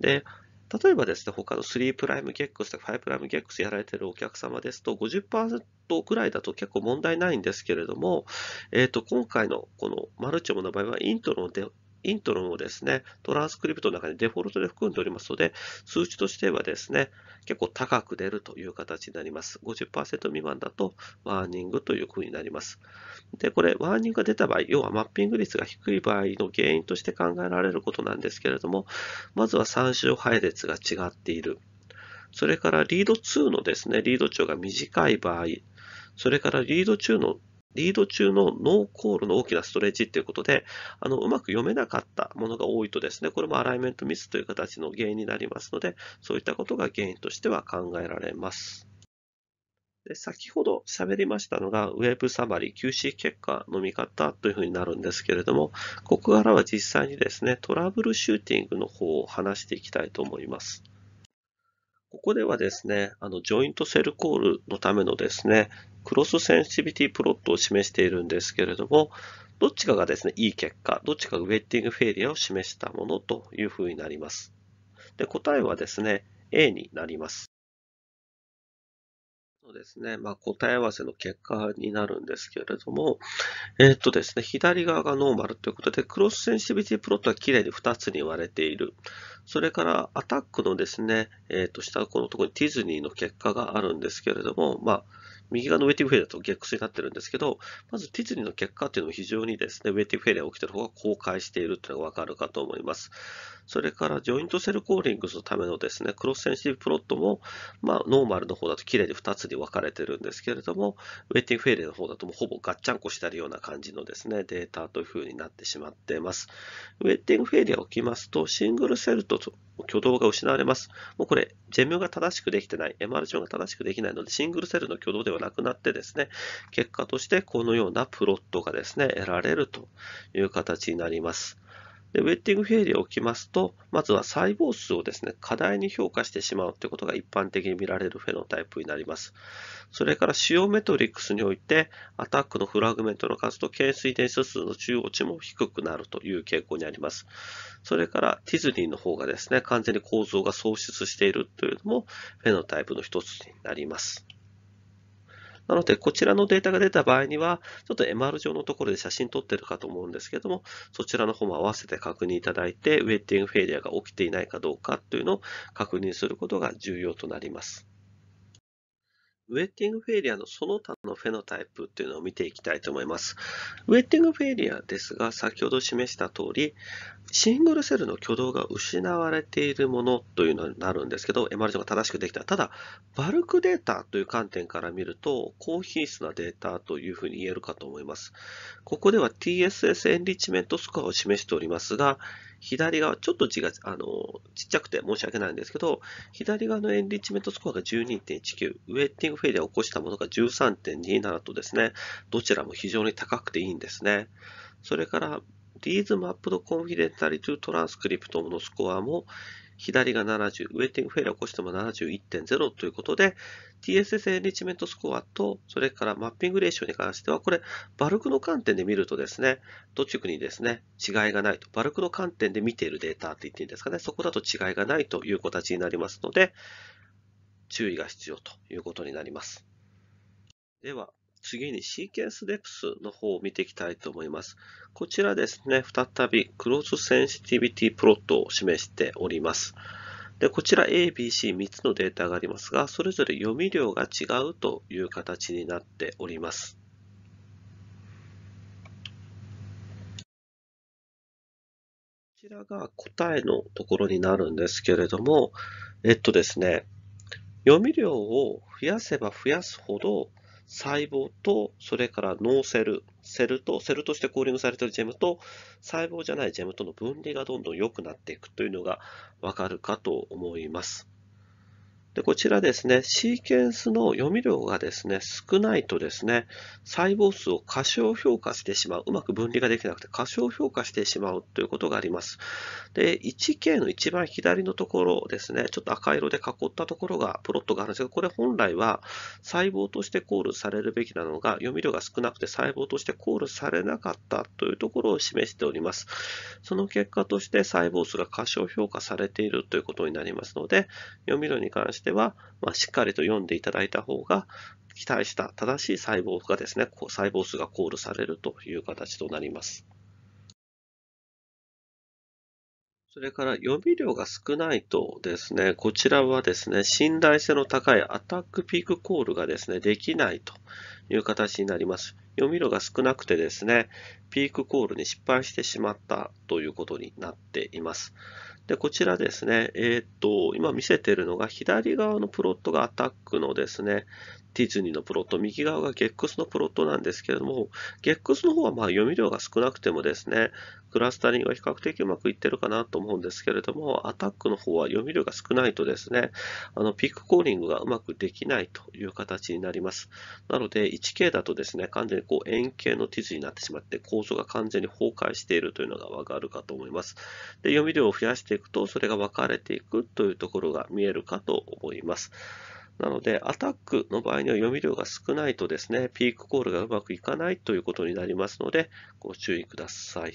で、例えばですね、他の 3'GEX とか5ックスやられてるお客様ですと50、ぐらいだと結構問題ないんですけれども、えっ、ー、と、今回のこのマルチョムの場合はイントロのイントロもですね、トランスクリプトの中にデフォルトで含んでおりますので、数値としてはですね、結構高く出るという形になります。50%未満だと、ワーニングという風になります。で、これ、ワーニングが出た場合、要はマッピング率が低い場合の原因として考えられることなんですけれども、まずは参照配列が違っている。それからリード2のですね、リード長が短い場合、それからリード中のリード中のノーコールの大きなストレッチということで、あの、うまく読めなかったものが多いとですね、これもアライメントミスという形の原因になりますので、そういったことが原因としては考えられます。で先ほど喋りましたのがウェブサマリー QC 結果の見方というふうになるんですけれども、ここからは実際にですね、トラブルシューティングの方を話していきたいと思います。ここではですね、あの、ジョイントセルコールのためのですね、クロスセンシビティプロットを示しているんですけれども、どっちかがですね、いい結果、どっちかがウェッティングフェイリアを示したものというふうになります。で、答えはですね、A になります。のですね、まあ、答え合わせの結果になるんですけれども、えっとですね、左側がノーマルということで、クロスセンシビティプロットはきれいに2つに割れている。それからアタックのですね、えっと下のこのところにディズニーの結果があるんですけれども、まあ、右側のウェイティングフェリアと逆数になってるんですけど、まずティズニーの結果っていうのも非常にですね、ウェイティングフェリアが起きてる方が公開しているっていうのがわかるかと思います。それから、ジョイントセルコーリングスのためのですね、クロスセンシティブプロットも、まあ、ノーマルの方だと綺麗に2つに分かれてるんですけれども、ウェイティングフェリアの方だともうほぼガッチャンコしてあるような感じのですね、データという風になってしまっています。ウェイティングフェリアを起きますと、シングルセルと挙動が失われます。もうこれ、ジェムが正しくできてない、MR ルョンが正しくできないので、シングルセルの挙動ではなくなってですね、結果としてこのようなプロットがですね、得られるという形になります。でウェッティングフェイリアを置きますと、まずは細胞数をですね、過大に評価してしまうということが一般的に見られるフェノタイプになります。それから使用メトリックスにおいて、アタックのフラグメントの数と懸垂伝子数の中央値も低くなるという傾向にあります。それからティズニーの方がですね、完全に構造が喪失しているというのもフェノタイプの一つになります。なので、こちらのデータが出た場合には、ちょっと MR 上のところで写真撮ってるかと思うんですけども、そちらの方も合わせて確認いただいて、ウェッティングフェイリアが起きていないかどうかというのを確認することが重要となります。ウェッティングフェイリアのその他のフェノタイプっていうのを見ていきたいと思います。ウェッティングフェイリアですが、先ほど示した通り、シングルセルの挙動が失われているものというのになるんですけど、MRJ が正しくできた。ただ、バルクデータという観点から見ると、高品質なデータというふうに言えるかと思います。ここでは TSS エンリッチメントスコアを示しておりますが、左側、ちょっと字が、あの、ちっちゃくて申し訳ないんですけど、左側のエンリッチメントスコアが12.19、ウェッティングフェイで起こしたものが13.27とですね、どちらも非常に高くていいんですね。それから、リーズマップドコンフィデンタリトゥトランスクリプトのスコアも左が70、ウェイティングフェイラー起こしても71.0ということで、TSS エンリッチメントスコアと、それからマッピングレーションに関しては、これ、バルクの観点で見るとですね、どっちにですね、違いがないと、バルクの観点で見ているデータって言っていいんですかね、そこだと違いがないという形になりますので、注意が必要ということになります。では、次にシーケンスデプスの方を見ていきたいと思います。こちらですね、再びクロスセンシティビティプロットを示しております。で、こちら A、B、C 3つのデータがありますが、それぞれ読み量が違うという形になっております。こちらが答えのところになるんですけれども、えっとですね、読み量を増やせば増やすほど、細胞と、それから脳セル、セルと、セルとしてコーリングされているジェムと、細胞じゃないジェムとの分離がどんどん良くなっていくというのがわかるかと思います。で、こちらですね、シーケンスの読み量がですね、少ないとですね、細胞数を過小評価してしまう。うまく分離ができなくて過小評価してしまうということがあります。で、1K の一番左のところですね、ちょっと赤色で囲ったところがプロットがあるんですが、これ本来は細胞としてコールされるべきなのが、読み量が少なくて細胞としてコールされなかったというところを示しております。その結果として細胞数が過小評価されているということになりますので、読み量に関してしては、まあ、しっかりと読んでいただいた方が、期待した正しい細胞がですね、細胞数がコールされるという形となります。それから予備量が少ないとですね、こちらはですね、信頼性の高いアタックピークコールがですね、できないという形になります。読み量が少なくてですね、ピークコールに失敗してしまったということになっています。で、こちらですね、えっ、と、今見せてるのが左側のプロットがアタックのですね、ティズニーのプロット、右側がゲックスのプロットなんですけれども、ゲックスの方はまあ読み量が少なくてもですね、クラスタリングは比較的うまくいってるかなと思うんですけれども、アタックの方は読み量が少ないとですね、あのピックコーリングがうまくできないという形になります。なので 1K だとですね、完全にこう円形の地図になってしまって、構造が完全に崩壊しているというのがわかるかと思います。で、読み量を増やしていくと、それが分かれていくというところが見えるかと思います。なので、アタックの場合には読み量が少ないとですね、ピークコールがうまくいかないということになりますので、ご注意ください。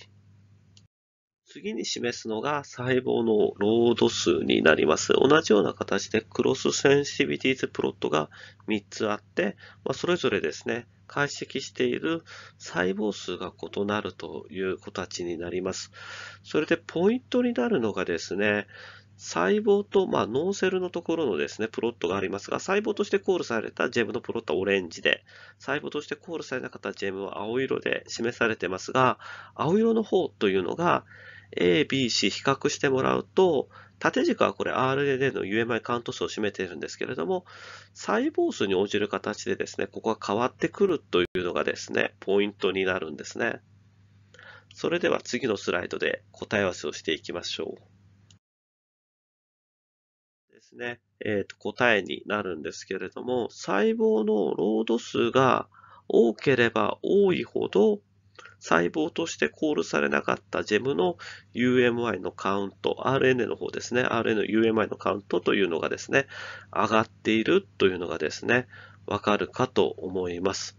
次に示すのが細胞のロード数になります。同じような形でクロスセンシビティズプロットが3つあって、まあ、それぞれですね、解析している細胞数が異なるという形になります。それでポイントになるのがですね、細胞と、まあ、脳セルのところのですね、プロットがありますが、細胞としてコールされたジェムのプロットはオレンジで、細胞としてコールされなかったジェムは青色で示されてますが、青色の方というのが、A、B、C 比較してもらうと、縦軸はこれ RNA の UMI カウント数を占めているんですけれども、細胞数に応じる形でですね、ここが変わってくるというのがですね、ポイントになるんですね。それでは次のスライドで答え合わせをしていきましょう。ね、えっ、ー、と答えになるんですけれども、細胞のロード数が多ければ多いほど、細胞としてコールされなかったジェムの UMI のカウント、RNA の方ですね、RNA の UMI のカウントというのがですね、上がっているというのがですね、わかるかと思います。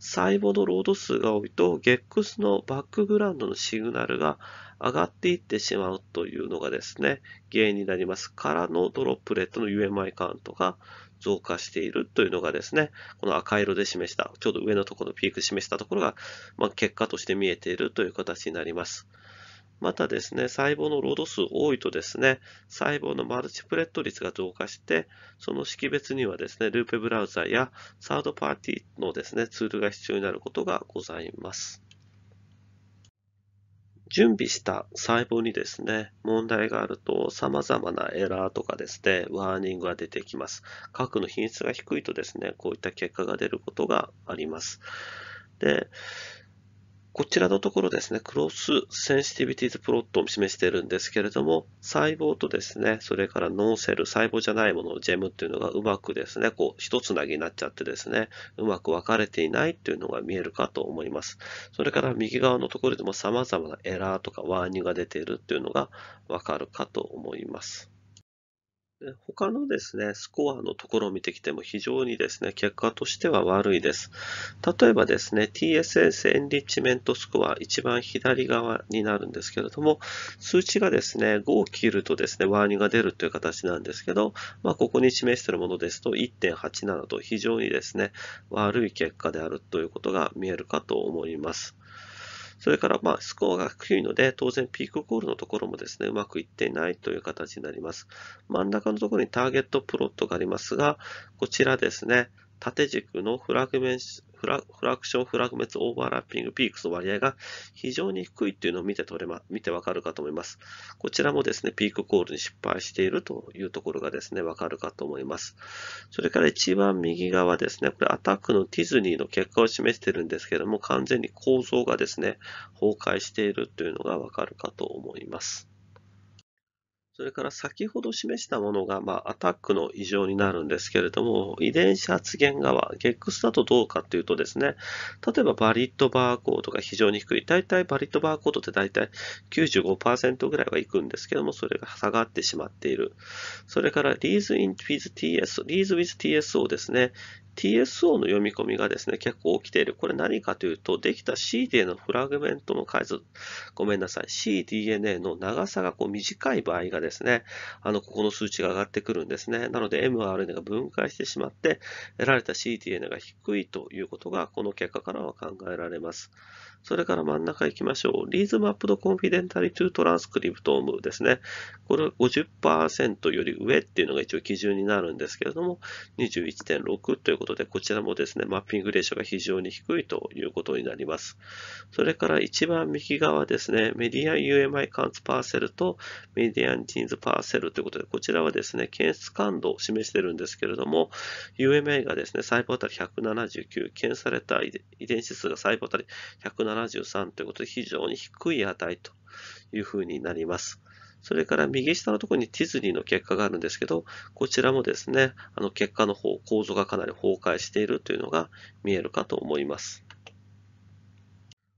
細胞のロード数が多いと、ゲックスのバックグラウンドのシグナルが上がっていってしまうというのがですね、原因になりますからのドロップレットの UMI カウントが増加しているというのがですね、この赤色で示した、ちょうど上のところのピーク示したところが、まあ、結果として見えているという形になります。またですね、細胞のロード数多いとですね、細胞のマルチプレット率が増加して、その識別にはですね、ループブラウザやサードパーティーのですね、ツールが必要になることがございます。準備した細胞にですね、問題があると様々なエラーとかですね、ワーニングが出てきます。核の品質が低いとですね、こういった結果が出ることがあります。で、こちらのところですね、クロスセンシティビティズプロットを示しているんですけれども、細胞とですね、それからノンセル、細胞じゃないもののジェムっていうのがうまくですね、こう、一つなぎになっちゃってですね、うまく分かれていないっていうのが見えるかと思います。それから右側のところでも様々なエラーとかワーニングが出ているっていうのがわかるかと思います。他のですね、スコアのところを見てきても非常にですね、結果としては悪いです。例えばですね、TSS エンリッチメントスコア、一番左側になるんですけれども、数値がですね、5を切るとですね、ワーニングが出るという形なんですけど、まあ、ここに示しているものですと1.87と非常にですね、悪い結果であるということが見えるかと思います。それから、まあ、スコアが低いので、当然ピークコールのところもですね、うまくいっていないという形になります。真ん中のところにターゲットプロットがありますが、こちらですね、縦軸のフラグメンフラフラクションフラグメンツオーバーラッピングピークスの割合が非常に低いというのを見て取れま、見てわかるかと思います。こちらもですね、ピークコールに失敗しているというところがですね、わかるかと思います。それから一番右側ですね、これアタックのディズニーの結果を示してるんですけども、完全に構造がですね、崩壊しているというのがわかるかと思います。それから先ほど示したものが、まあ、アタックの異常になるんですけれども、遺伝子発現側、ゲックスだとどうかっていうとですね、例えばバリットバーコードが非常に低い。大体バリットバーコードって大体95%ぐらいはいくんですけども、それが下がってしまっている。それからリーズインフィズ t s リーズウィズ t TSO ですね、TSO の読み込みがですね、結構起きている。これ何かというと、できた CDA のフラグメントの解像ごめんなさい、CDNA の長さがこう短い場合がですね、あの、ここの数値が上がってくるんですね。なので mRNA が分解してしまって、得られた CDNA が低いということが、この結果からは考えられます。それから真ん中行きましょう。リーズマップドコンフィデンタリトゥトランスクリプトームですね。これは50%より上っていうのが一応基準になるんですけれども、21.6ということで、こちらもですね、マッピングレーションが非常に低いということになります。それから一番右側ですね、メディア UMI カンツパーセルとメディアンジーンズパーセルということで、こちらはですね、検出感度を示しているんですけれども、UMI がですね、細胞あたり179、検された遺伝子数が細胞あたり179 273ということで非常に低い値というふうになります。それから右下のところにティズニーの結果があるんですけど、こちらもですね、あの結果の方、構造がかなり崩壊しているというのが見えるかと思います。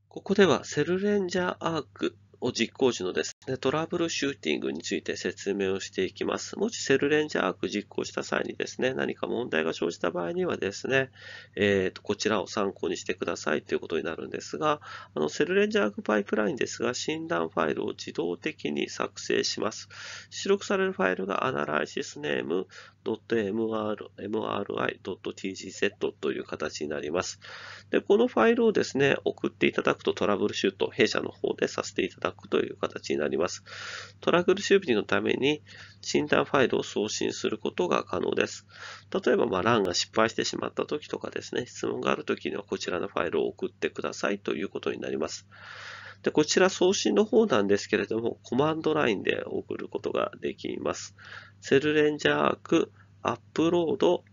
ここではセルレンジャーアークを実行時のですね、トラブルシューティングについて説明をしていきます。もしセルレンジャーク実行した際にですね、何か問題が生じた場合にはですね、えーと、こちらを参考にしてくださいということになるんですが、あのセルレンジャークパイプラインですが、診断ファイルを自動的に作成します。出力されるファイルがアナライシスネーム m m r i t g z という形になります。で、このファイルをですね、送っていただくとトラブルシュート、弊社の方でさせていただくという形になります。トラブル修理のために診断ファイルを送信することが可能です。例えば、まあ、欄が失敗してしまった時とかですね、質問がある時にはこちらのファイルを送ってくださいということになります。で、こちら送信の方なんですけれども、コマンドラインで送ることができます。セルレンジャーアーク、アップロード、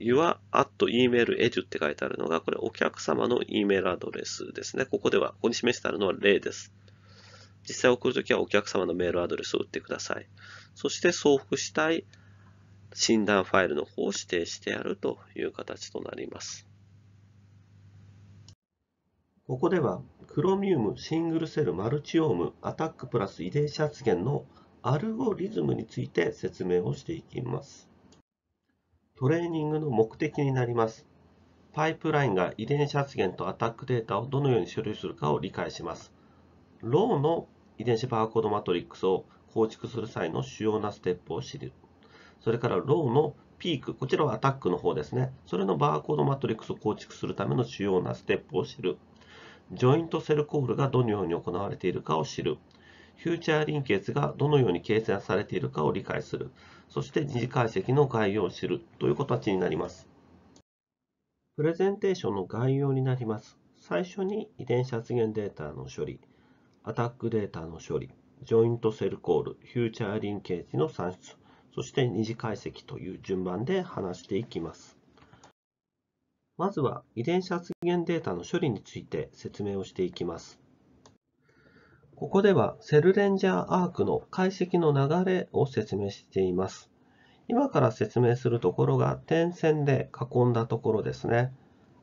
your at email edu って書いてあるのが、これお客様の E メールアドレスですね。ここでは、ここに示してあるのは例です。実際送るときはお客様のメールアドレスを打ってください。そして送付したい診断ファイルの方を指定してやるという形となります。ここでは、クロミウムシングルセルマルチオームアタックプラス遺伝子発現のアルゴリズムについて説明をしていきます。トレーニングの目的になります。パイプラインが遺伝子発現とアタックデータをどのように処理するかを理解します。ローの遺伝子バーコードマトリックスを構築する際の主要なステップを知る。それから、ローのピーク、こちらはアタックの方ですね。それのバーコードマトリックスを構築するための主要なステップを知る。ジョイントセルコールがどのように行われているかを知る。フューチャーリンケースがどのように計算されているかを理解する。そして二次解析の概要を知るという形になります。プレゼンテーションの概要になります。最初に遺伝子発現データの処理。アタックデータの処理、ジョイントセルコール、フューチャーリンケージの算出、そして二次解析という順番で話していきます。まずは遺伝子発現データの処理について説明をしていきます。ここではセルレンジャーアークの解析の流れを説明しています。今から説明するところが点線で囲んだところですね。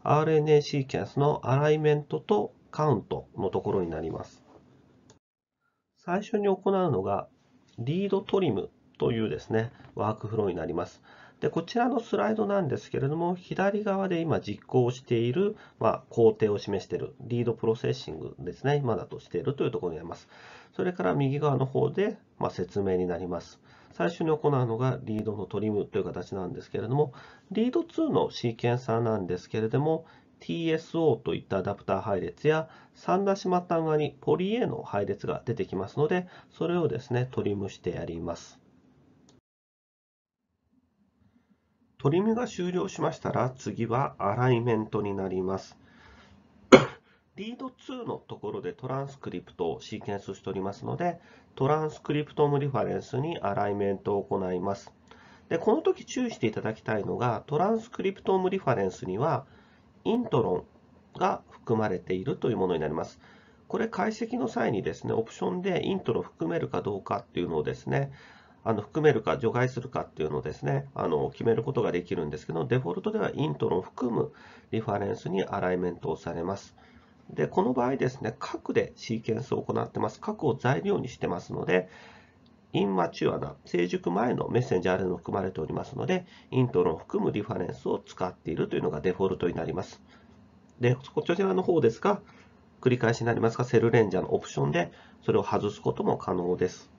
RNA シーケンスのアライメントとカウントのところになります。最初に行うのが、リードトリムというですね、ワークフローになります。で、こちらのスライドなんですけれども、左側で今実行している、まあ、工程を示している、リードプロセッシングですね、今だとしているというところになります。それから右側の方で、まあ、説明になります。最初に行うのがリードのトリムという形なんですけれども、リード2のシーケンサーなんですけれども、TSO といったアダプター配列や3出し末端側にポリ A の配列が出てきますのでそれをですねトリムしてやりますトリムが終了しましたら次はアライメントになります リード2のところでトランスクリプトをシーケンスしておりますのでトランスクリプトムリファレンスにアライメントを行いますでこの時注意していただきたいのがトランスクリプトムリファレンスにはイントロンが含まれているというものになります。これ解析の際にですね、オプションでイントロン含めるかどうかっていうのをですね、あの含めるか除外するかっていうのをですね、あの決めることができるんですけど、デフォルトではイントロン含むリファレンスにアライメントをされます。で、この場合ですね、核でシーケンスを行ってます。核を材料にしてますので、インマチュアな成熟前のメッセンジャーでの含まれておりますので、イントロンを含むリファレンスを使っているというのがデフォルトになります。で、こちらの方ですが、繰り返しになりますが、セルレンジャーのオプションで、それを外すことも可能です。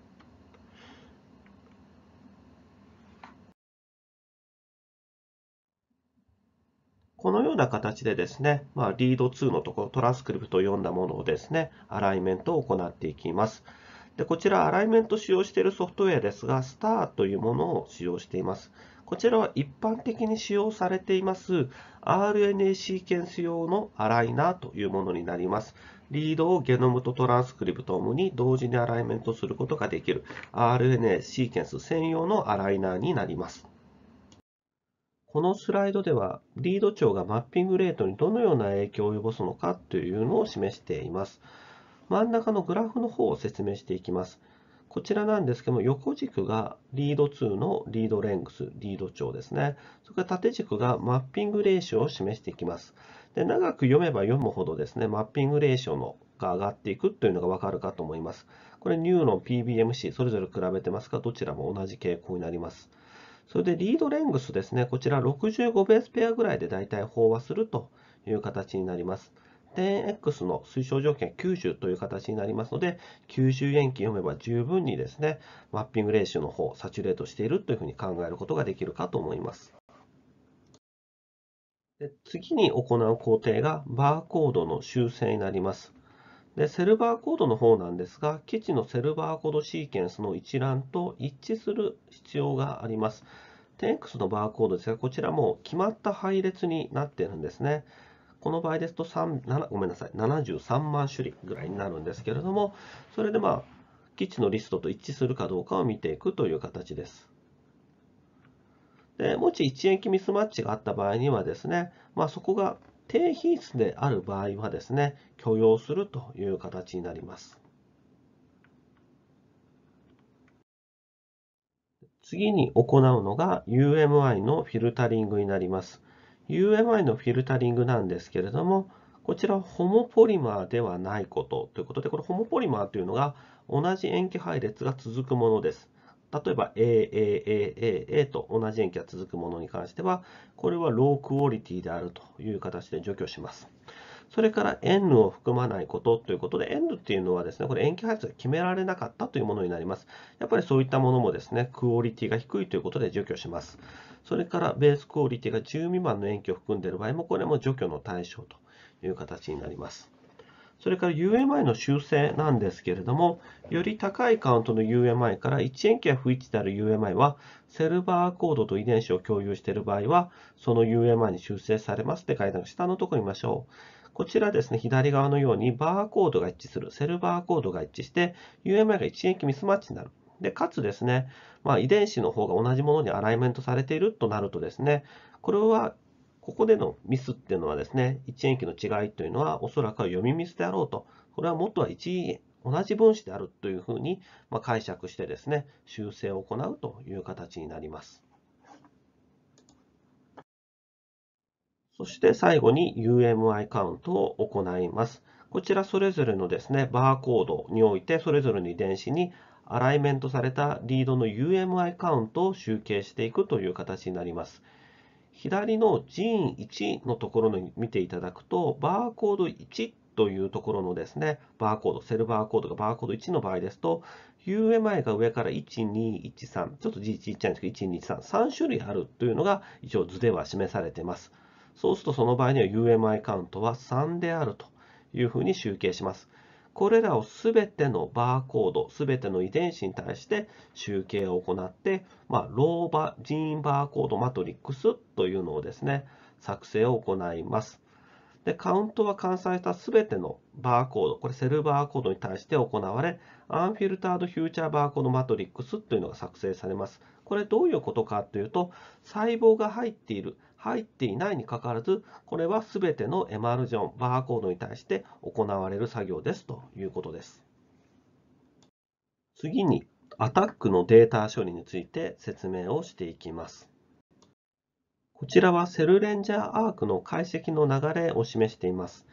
このような形でですね、まあ、リード2のところ、トランスクリプトを読んだものをですね、アライメントを行っていきます。でこちら、アライメント使用しているソフトウェアですが、スターというものを使用しています。こちらは一般的に使用されています RNA シーケンス用のアライナーというものになります。リードをゲノムとトランスクリプトムに同時にアライメントすることができる RNA シーケンス専用のアライナーになります。このスライドでは、リード長がマッピングレートにどのような影響を及ぼすのかというのを示しています。真ん中のグラフの方を説明していきます。こちらなんですけども、横軸がリード2のリードレングス、リード長ですね。それから縦軸がマッピングレーションを示していきます。で長く読めば読むほどですね、マッピングレーシンのが上がっていくというのがわかるかと思います。これ、ニューロン、PBMC、それぞれ比べてますが、どちらも同じ傾向になります。それでリードレングスですね、こちら65ベースペアぐらいで大体飽和するという形になります。10x の推奨条件90という形になりますので、90円期読めば十分にですね、マッピングレーシオの方、サチュレートしているというふうに考えることができるかと思います。で次に行う工程がバーコードの修正になります。でセルバーコードの方なんですが、基地のセルバーコードシーケンスの一覧と一致する必要があります。10X のバーコードですが、こちらも決まった配列になっているんですね。この場合ですと3 7ごめんなさい73万種類ぐらいになるんですけれどもそれでまあ基地のリストと一致するかどうかを見ていくという形です。でもし1円期ミスマッチがあった場合にはですね、まあ、そこが低品質である場合はですね許容するという形になります。次に行うのが UMI のフィルタリングになります。UMI のフィルタリングなんですけれども、こちらホモポリマーではないことということで、これホモポリマーというのが同じ塩基配列が続くものです。例えば AAAAA と同じ塩基が続くものに関しては、これはロークオリティであるという形で除去します。それから N を含まないことということで、N っていうのはですね、これ延期配置が決められなかったというものになります。やっぱりそういったものもですね、クオリティが低いということで除去します。それからベースクオリティが10未満の延期を含んでいる場合も、これも除去の対象という形になります。それから UMI の修正なんですけれども、より高いカウントの UMI から1延期が不一致である UMI は、セルバーコードと遺伝子を共有している場合は、その UMI に修正されますって書いてある下のところ見ましょう。こちらですね、左側のようにバーコードが一致する、セルバーコードが一致して、UMI が一撃ミスマッチになる。で、かつですね、まあ、遺伝子の方が同じものにアライメントされているとなるとですね、これはここでのミスっていうのはですね、一塩基の違いというのはおそらくは読みミスであろうと、これは元は一同じ分子であるというふうに、ま解釈してですね、修正を行うという形になります。そして最後に UMI カウントを行います。こちらそれぞれのですね、バーコードにおいてそれぞれの遺伝子にアライメントされたリードの UMI カウントを集計していくという形になります。左のジーン1のところに見ていただくと、バーコード1というところのですね、バーコード、セルバーコードがバーコード1の場合ですと、UMI が上から1213、ちょっと G1 ちっちゃいんですけど、1 2 3 3種類あるというのが一応図では示されています。そうするとその場合には UMI カウントは3であるというふうに集計します。これらをすべてのバーコード、すべての遺伝子に対して集計を行って、まあ、ローバジーンバーコードマトリックスというのをですね、作成を行います。で、カウントは換算したすべてのバーコード、これセルバーコードに対して行われ、アンフィルタードフューチャーバーコードマトリックスというのが作成されます。これどういうことかというと、細胞が入っている入っていないにかかわらず、これは全ての MR ジョン、バーコードに対して行われる作業ですということです。次に、アタックのデータ処理について説明をしていきます。こちらはセルレンジャーアークの解析の流れを示しています。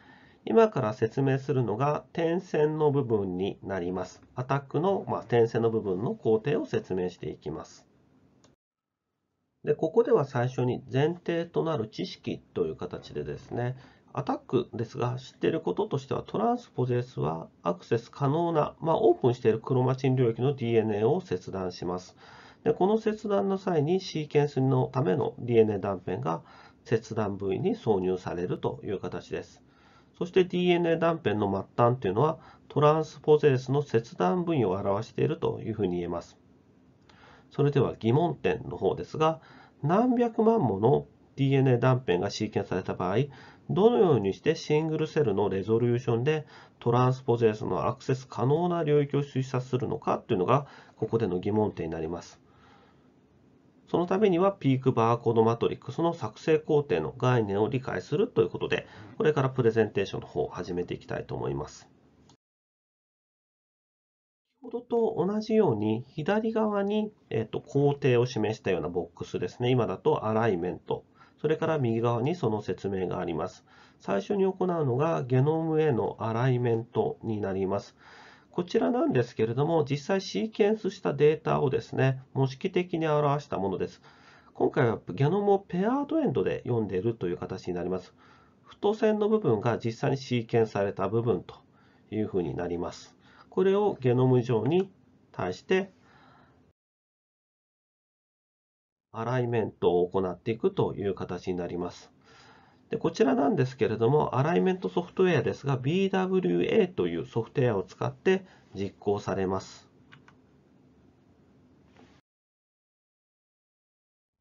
今から説明するのが点線の部分になります。アタックの、まあ、点線の部分の工程を説明していきます。でここでは最初に前提となる知識という形でですねアタックですが知っていることとしてはトランスポジェスはアクセス可能な、まあ、オープンしているクロマチン領域の DNA を切断しますでこの切断の際にシーケンスのための DNA 断片が切断部位に挿入されるという形ですそして DNA 断片の末端というのはトランスポゼースの切断部位を表しているというふうに言えますそれでは疑問点の方ですが、何百万もの DNA 断片がシーケンスされた場合、どのようにしてシングルセルのレゾリューションでトランスポゼースのアクセス可能な領域を推察するのかというのが、ここでの疑問点になります。そのためにはピークバーコードマトリックスの作成工程の概念を理解するということで、これからプレゼンテーションの方を始めていきたいと思います。ほどと同じように左側に、えっと、工程を示したようなボックスですね。今だとアライメント。それから右側にその説明があります。最初に行うのがゲノムへのアライメントになります。こちらなんですけれども、実際シーケンスしたデータをですね、模式的に表したものです。今回はゲノムをペアードエンドで読んでいるという形になります。太線の部分が実際にシーケンスされた部分というふうになります。これをゲノム上に対してアライメントを行っていくという形になります。でこちらなんですけれども、アライメントソフトウェアですが、BWA というソフトウェアを使って実行されます。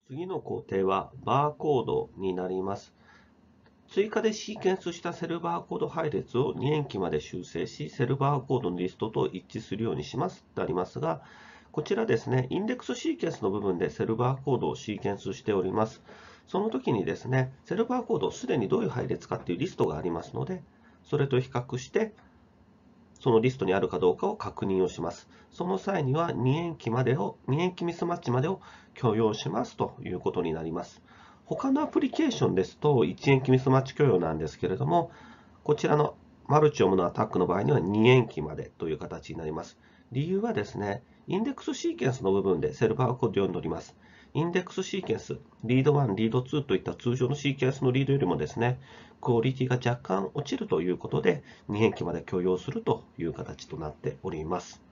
次の工程はバーコードになります。追加でシーケンスしたセルバーコード配列を2延期まで修正し、セルバーコードのリストと一致するようにしますとありますが、こちらですね、インデックスシーケンスの部分でセルバーコードをシーケンスしております。その時にですね、セルバーコードすでにどういう配列かっていうリストがありますので、それと比較して、そのリストにあるかどうかを確認をします。その際には2延期までを、2塩期ミスマッチまでを許容しますということになります。他のアプリケーションですと1延期ミスマッチ許容なんですけれども、こちらのマルチオムのアタックの場合には2延期までという形になります。理由はですね、インデックスシーケンスの部分でセルバーコードを読んでおります。インデックスシーケンス、リード1、リード2といった通常のシーケンスのリードよりもですね、クオリティが若干落ちるということで、2変期まで許容するという形となっております。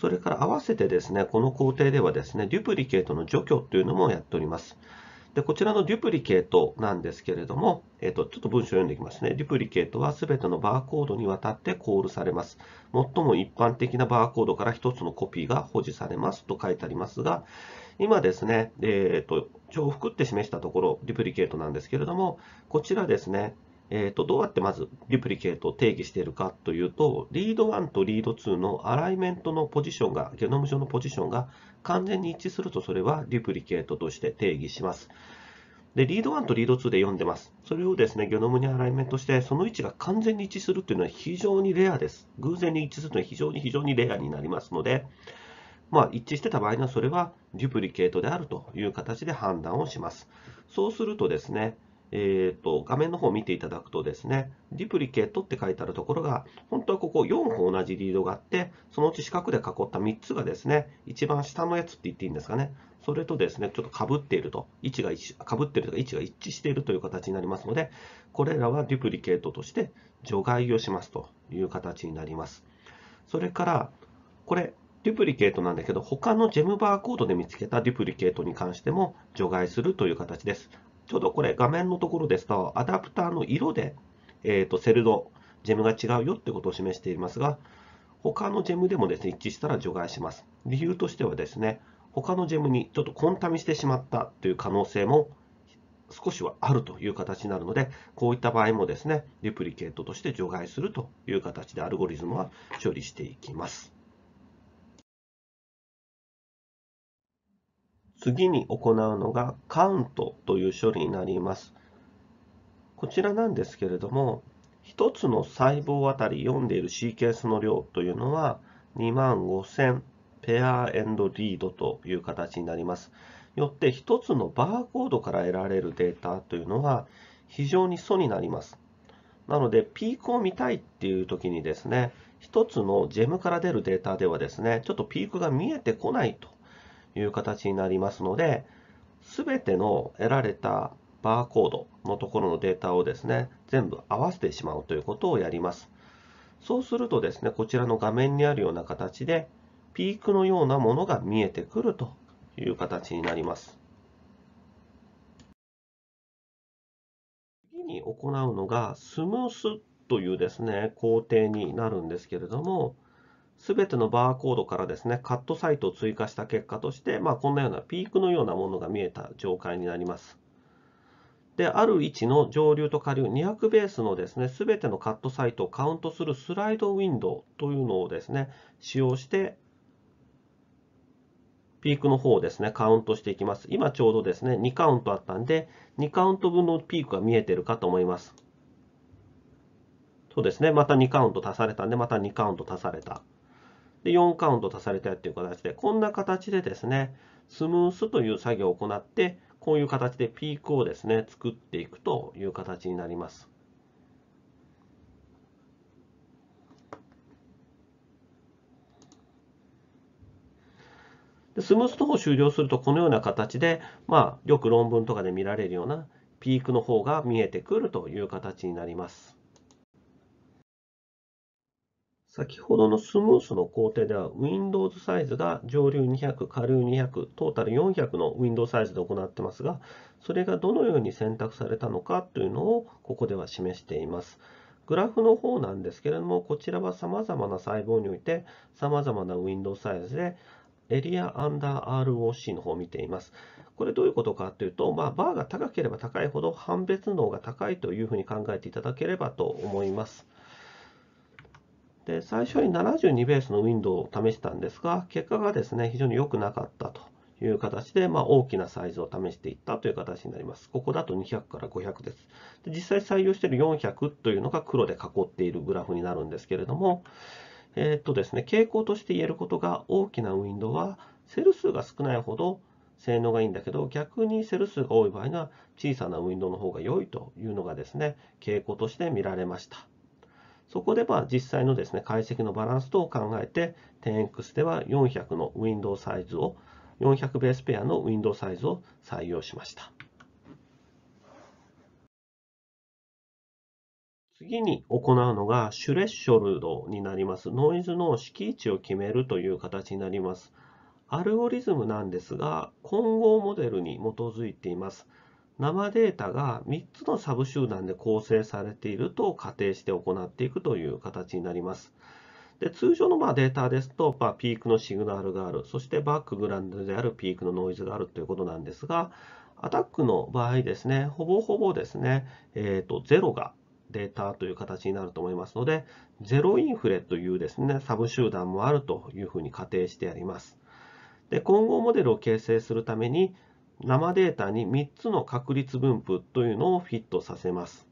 それから合わせてですね、この工程ではですね、デュプリケートの除去というのもやっております。で、こちらのデュプリケートなんですけれども、えっ、ー、と、ちょっと文章を読んでいきますね。デュプリケートはすべてのバーコードにわたってコールされます。最も一般的なバーコードから1つのコピーが保持されますと書いてありますが、今ですね、えっ、ー、と、重複って示したところ、デュプリケートなんですけれども、こちらですね、えー、とどうやってまずデュプリケートを定義しているかというと、リード1とリード2のアライメントのポジションが、ゲノム上のポジションが完全に一致するとそれはデュプリケートとして定義します。で、リード1とリード2で読んでます。それをですね、ゲノムにアライメントして、その位置が完全に一致するというのは非常にレアです。偶然に一致するというのは非常に非常にレアになりますので、まあ、一致してた場合にはそれはデュプリケートであるという形で判断をします。そうするとですね、えーと、画面の方を見ていただくとですね、デュプリケートって書いてあるところが、本当はここ4本同じリードがあって、そのうち四角で囲った3つがですね、一番下のやつって言っていいんですかね、それとですね、ちょっとぶっていると、位置が一被っているとか位置が一致しているという形になりますので、これらはデュプリケートとして除外をしますという形になります。それから、これ、デュプリケートなんだけど、他のジェムバーコードで見つけたデュプリケートに関しても除外するという形です。ちょうどこれ画面のところですと、アダプターの色で、えー、とセルド、ジェムが違うよってことを示していますが、他のジェムでもですね、一致したら除外します。理由としてはですね、他のジェムにちょっとコンタミしてしまったという可能性も少しはあるという形になるので、こういった場合もですね、デュプリケートとして除外するという形でアルゴリズムは処理していきます。次に行うのがカウントという処理になります。こちらなんですけれども、1つの細胞あたり読んでいるシーケンスの量というのは2万5000ペアリードという形になります。よって1つのバーコードから得られるデータというのは非常に素になります。なので、ピークを見たいっていう時にですね、1つのジェムから出るデータではですね、ちょっとピークが見えてこないという形になりますので、すべての得られたバーコードのところのデータをですね、全部合わせてしまうということをやります。そうするとですね、こちらの画面にあるような形で、ピークのようなものが見えてくるという形になります。次に行うのが、スムースというですね、工程になるんですけれども、すべてのバーコードからですね、カットサイトを追加した結果として、まあ、こんなようなピークのようなものが見えた状態になります。で、ある位置の上流と下流200ベースのですね、すべてのカットサイトをカウントするスライドウィンドウというのをですね、使用して、ピークの方をですね、カウントしていきます。今ちょうどですね、2カウントあったんで、2カウント分のピークが見えてるかと思います。そうですね、また2カウント足されたんで、また2カウント足された。で、4カウント足されたっていう形で、こんな形でですね、スムースという作業を行って、こういう形でピークをですね、作っていくという形になります。でスムースと終了すると、このような形で、まあ、よく論文とかで見られるようなピークの方が見えてくるという形になります。先ほどのスムースの工程では Windows サイズが上流200、下流200、トータル400の Windows サイズで行ってますが、それがどのように選択されたのかというのをここでは示しています。グラフの方なんですけれども、こちらは様々な細胞において様々な Windows サイズでエリアアンダー ROC の方を見ています。これどういうことかというと、まあ、バーが高ければ高いほど判別能が高いというふうに考えていただければと思います。で、最初に72ベースのウィンドウを試したんですが、結果がですね、非常に良くなかったという形で、まあ、大きなサイズを試していったという形になります。ここだと200から500です。で実際採用している400というのが黒で囲っているグラフになるんですけれども、えー、っとですね、傾向として言えることが、大きなウィンドウはセル数が少ないほど性能がいいんだけど、逆にセル数が多い場合には小さなウィンドウの方が良いというのがですね、傾向として見られました。そこでは実際のですね、解析のバランス等を考えて、10X では400のウィンドウサイズを、400ベースペアのウィンドウサイズを採用しました。次に行うのが、シュレッショルドになります。ノイズの位値を決めるという形になります。アルゴリズムなんですが、混合モデルに基づいています。生データが3つのサブ集団で構成されていると仮定して行っていくという形になります。で通常のまあデータですと、まあ、ピークのシグナルがある、そしてバックグラウンドであるピークのノイズがあるということなんですが、アタックの場合ですね、ほぼほぼですね、えーと、0がデータという形になると思いますので、0インフレというですね、サブ集団もあるというふうに仮定してあります。で今後モデルを形成するために、生データに3つの確率分布というのをフィットさせます。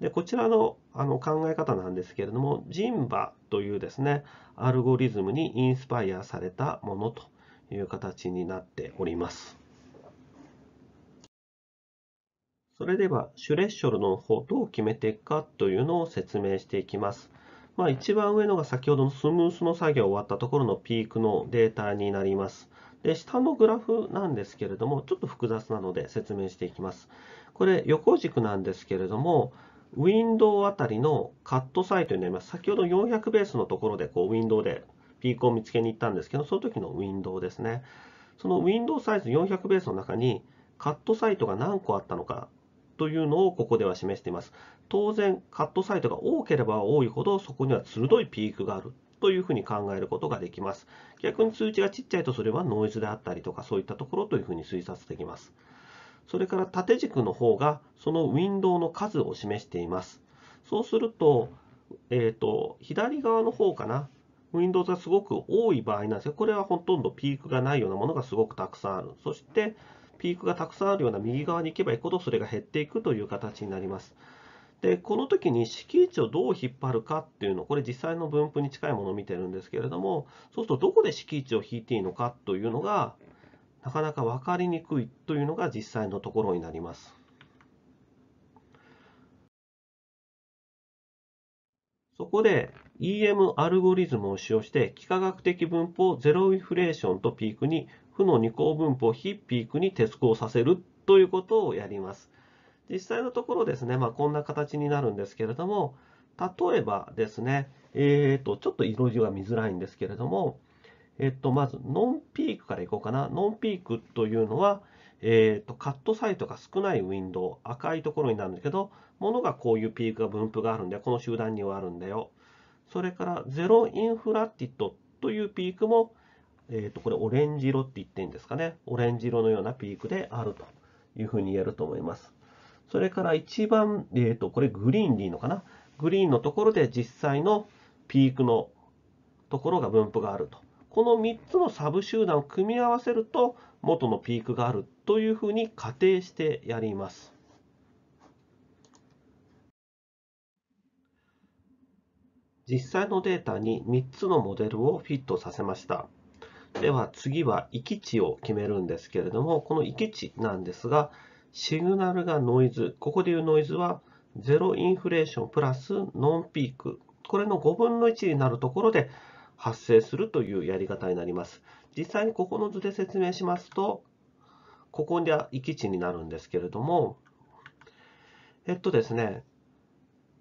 でこちらのあの考え方なんですけれども、ンバというですね、アルゴリズムにインスパイアされたものという形になっております。それでは、シュレッショルの方どう決めていくかというのを説明していきます。まあ、一番上のが先ほどのスムースの作業終わったところのピークのデータになります。で下のグラフなんですけれども、ちょっと複雑なので説明していきます。これ、横軸なんですけれども、ウィンドウあたりのカットサイトになります。先ほど400ベースのところでこうウィンドウでピークを見つけに行ったんですけど、その時のウィンドウですね。そのウィンドウサイズ400ベースの中にカットサイトが何個あったのかというのをここでは示しています。当然、カットサイトが多ければ多いほど、そこには鋭いピークがあるというふうに考えることができます。逆に数値がちっちゃいとそれはノイズであったりとかそういったところというふうに推察できます。それから縦軸の方がそのウィンドウの数を示しています。そうすると、えー、と、左側の方かな。Windows がすごく多い場合なんですが、これはほとんどピークがないようなものがすごくたくさんある。そして、ピークがたくさんあるような右側に行けば行くほどそれが減っていくという形になります。で、この時に敷地をどう引っ張るかっていうの、これ実際の分布に近いものを見てるんですけれども、そうするとどこで敷地を引いていいのかというのが、なかなか分かりにくいというのが実際のところになります。そこで EM アルゴリズムを使用して幾何学的分布をゼロインフレーションとピークに負の二項分布を非ピークに鉄鋼させるということをやります。実際のところですね、まあ、こんな形になるんですけれども、例えばですね、えっ、ー、と、ちょっと色地が見づらいんですけれども、えっ、ー、と、まず、ノンピークからいこうかな。ノンピークというのは、えっ、ー、と、カットサイトが少ないウィンドウ、赤いところになるんだけど、ものがこういうピークが分布があるんで、この集団にはあるんだよ。それから、ゼロインフラティットというピークも、えっ、と、これオレンジ色って言っていいんですかね。オレンジ色のようなピークであるというふうに言えると思います。それから一番、えっ、ー、と、これグリーンでいいのかなグリーンのところで実際のピークのところが分布があると。この3つのサブ集団を組み合わせると元のピークがあるというふうに仮定してやります。実際のデータに3つのモデルをフィットさせました。では次は域値を決めるんですけれども、この域値なんですが、シグナルがノイズ。ここでいうノイズは、ゼロインフレーションプラスノンピーク。これの5分の1になるところで発生するというやり方になります。実際にここの図で説明しますと、ここで域値になるんですけれども、えっとですね、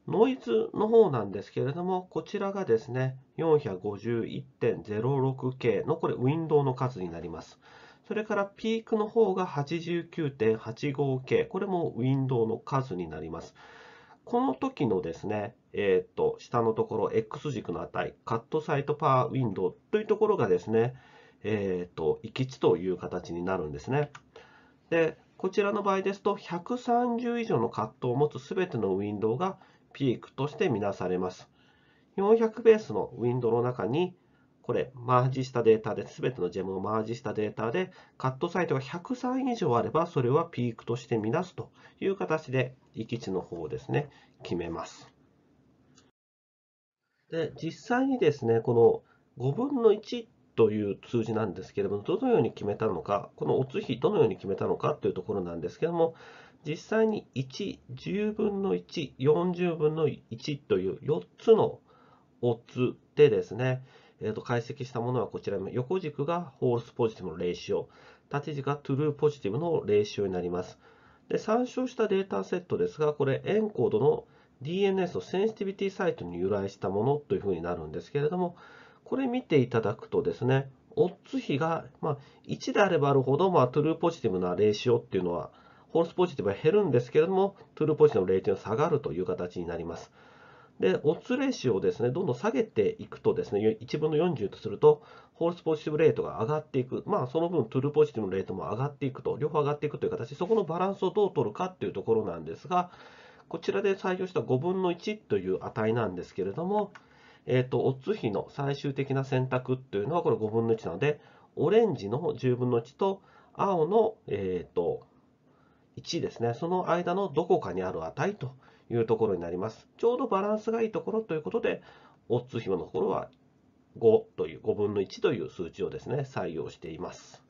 ノイズの方なんですけれども、こちらがですね、451.06K のこれ、ウィンドウの数になります。それからピークの方が 89.85K。これもウィンドウの数になります。この時のですね、えっ、ー、と、下のところ、X 軸の値、カットサイトパーウィンドウというところがですね、えっ、ー、と、行き地という形になるんですね。で、こちらの場合ですと、130以上のカットを持つすべてのウィンドウがピークとして見なされます。400ベースのウィンドウの中にこれ、マージしたデータで、すべてのジェムをマージしたデータで、カットサイトが103以上あれば、それはピークとして見なすという形で、域値の方をですね、決めます。で、実際にですね、この5分の1という数字なんですけれども、どのように決めたのか、このオツ比、どのように決めたのかというところなんですけども、実際に1、10分の1、40分の1という4つのオッズでですね、えー、と解析したものはこちらの横軸がホールスポジティブのレーシオ、縦軸がトゥルーポジティブのレーシオになります。で参照したデータセットですが、これエンコードの DNS のセンシティビティサイトに由来したものというふうになるんですけれども、これ見ていただくとですね、オッズ比が、まあ、1であればあるほど、まあ、トゥルーポジティブなレーシオっていうのは、ホールスポジティブは減るんですけれども、トゥルーポジティブのレーテ下がるという形になります。で、オッズレシオをですね、どんどん下げていくとですね、1分の40とすると、ホールスポジティブレートが上がっていく、まあ、その分、トゥルーポジティブのレートも上がっていくと、両方上がっていくという形、そこのバランスをどう取るかっていうところなんですが、こちらで採用した5分の1という値なんですけれども、えっ、ー、と、オッズ比の最終的な選択っていうのは、これ5分の1なので、オレンジの10分の1と、青の、えっ、ー、と、1ですね、その間のどこかにある値というところになります。ちょうどバランスがいいところということで、オッズ紐のところは5という、5分の1という数値をですね、採用しています。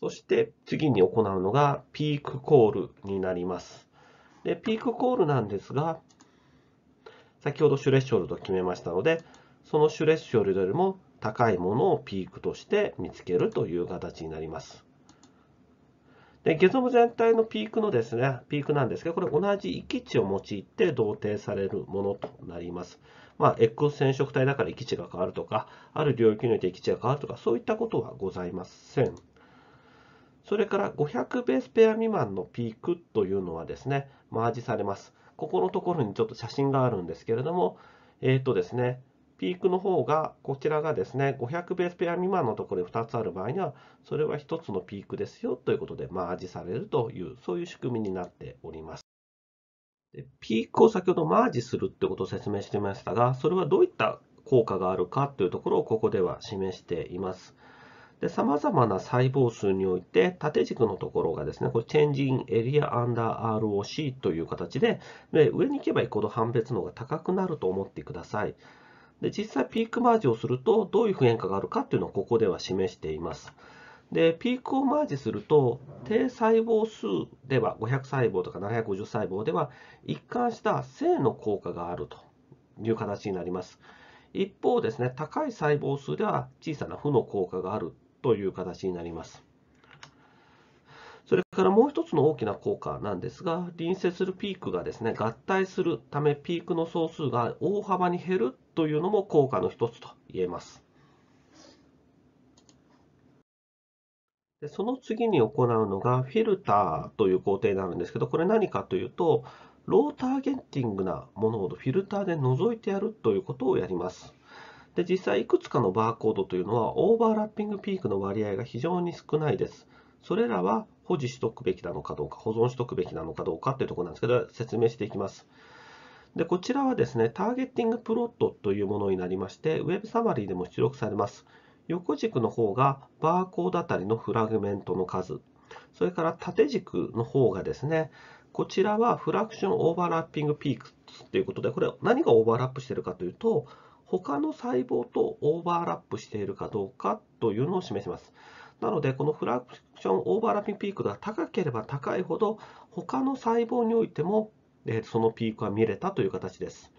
そして次に行うのがピークコールになります。でピークコールなんですが、先ほどシュレッショルと決めましたので、そのシュレッショルよりも高いものをピークとして見つけるという形になります。で、ゲゾム全体のピークのですね、ピークなんですけど、これ同じ域値を用いて同定されるものとなります。まあ、X 染色体だから域値が変わるとか、ある領域において域値が変わるとか、そういったことはございません。それから500ベースペア未満のピークというのはですね、マージされます。ここのところにちょっと写真があるんですけれども、えっ、ー、とですね、ピークの方が、こちらがですね、500ベースペア未満のところで2つある場合には、それは1つのピークですよということで、マージされるという、そういう仕組みになっております。でピークを先ほどマージするってことを説明してましたが、それはどういった効果があるかというところをここでは示しています。で、様々な細胞数において、縦軸のところがですね、これ、チェンジンエリアアンダー ROC という形で、で上に行けば行くほど判別能が高くなると思ってください。で、実際ピークマージをすると、どういう変化があるかっていうのをここでは示しています。で、ピークをマージすると、低細胞数では、500細胞とか750細胞では、一貫した正の効果があるという形になります。一方ですね、高い細胞数では小さな負の効果があるという形になります。それからもう一つの大きな効果なんですが、隣接するピークがですね、合体するためピークの総数が大幅に減るというのも効果の一つと言えます。でその次に行うのがフィルターという工程になるんですけど、これ何かというと、ローターゲンティングなものをフィルターで除いてやるということをやります。で実際いくつかのバーコードというのはオーバーラッピングピークの割合が非常に少ないです。それらは保持しておくべきなのかどうか、保存しておくべきなのかどうかっていうところなんですけど、説明していきます。で、こちらはですね、ターゲッティングプロットというものになりまして、ウェブサマリーでも出力されます。横軸の方がバーコードあたりのフラグメントの数、それから縦軸の方がですね、こちらはフラクションオーバーラッピングピークということで、これ何がオーバーラップしているかというと、他の細胞とオーバーラップしているかどうかというのを示します。なので、このフラクションオーバーラッピングピークが高ければ高いほど、他の細胞においても、えそのピークは見れたという形です。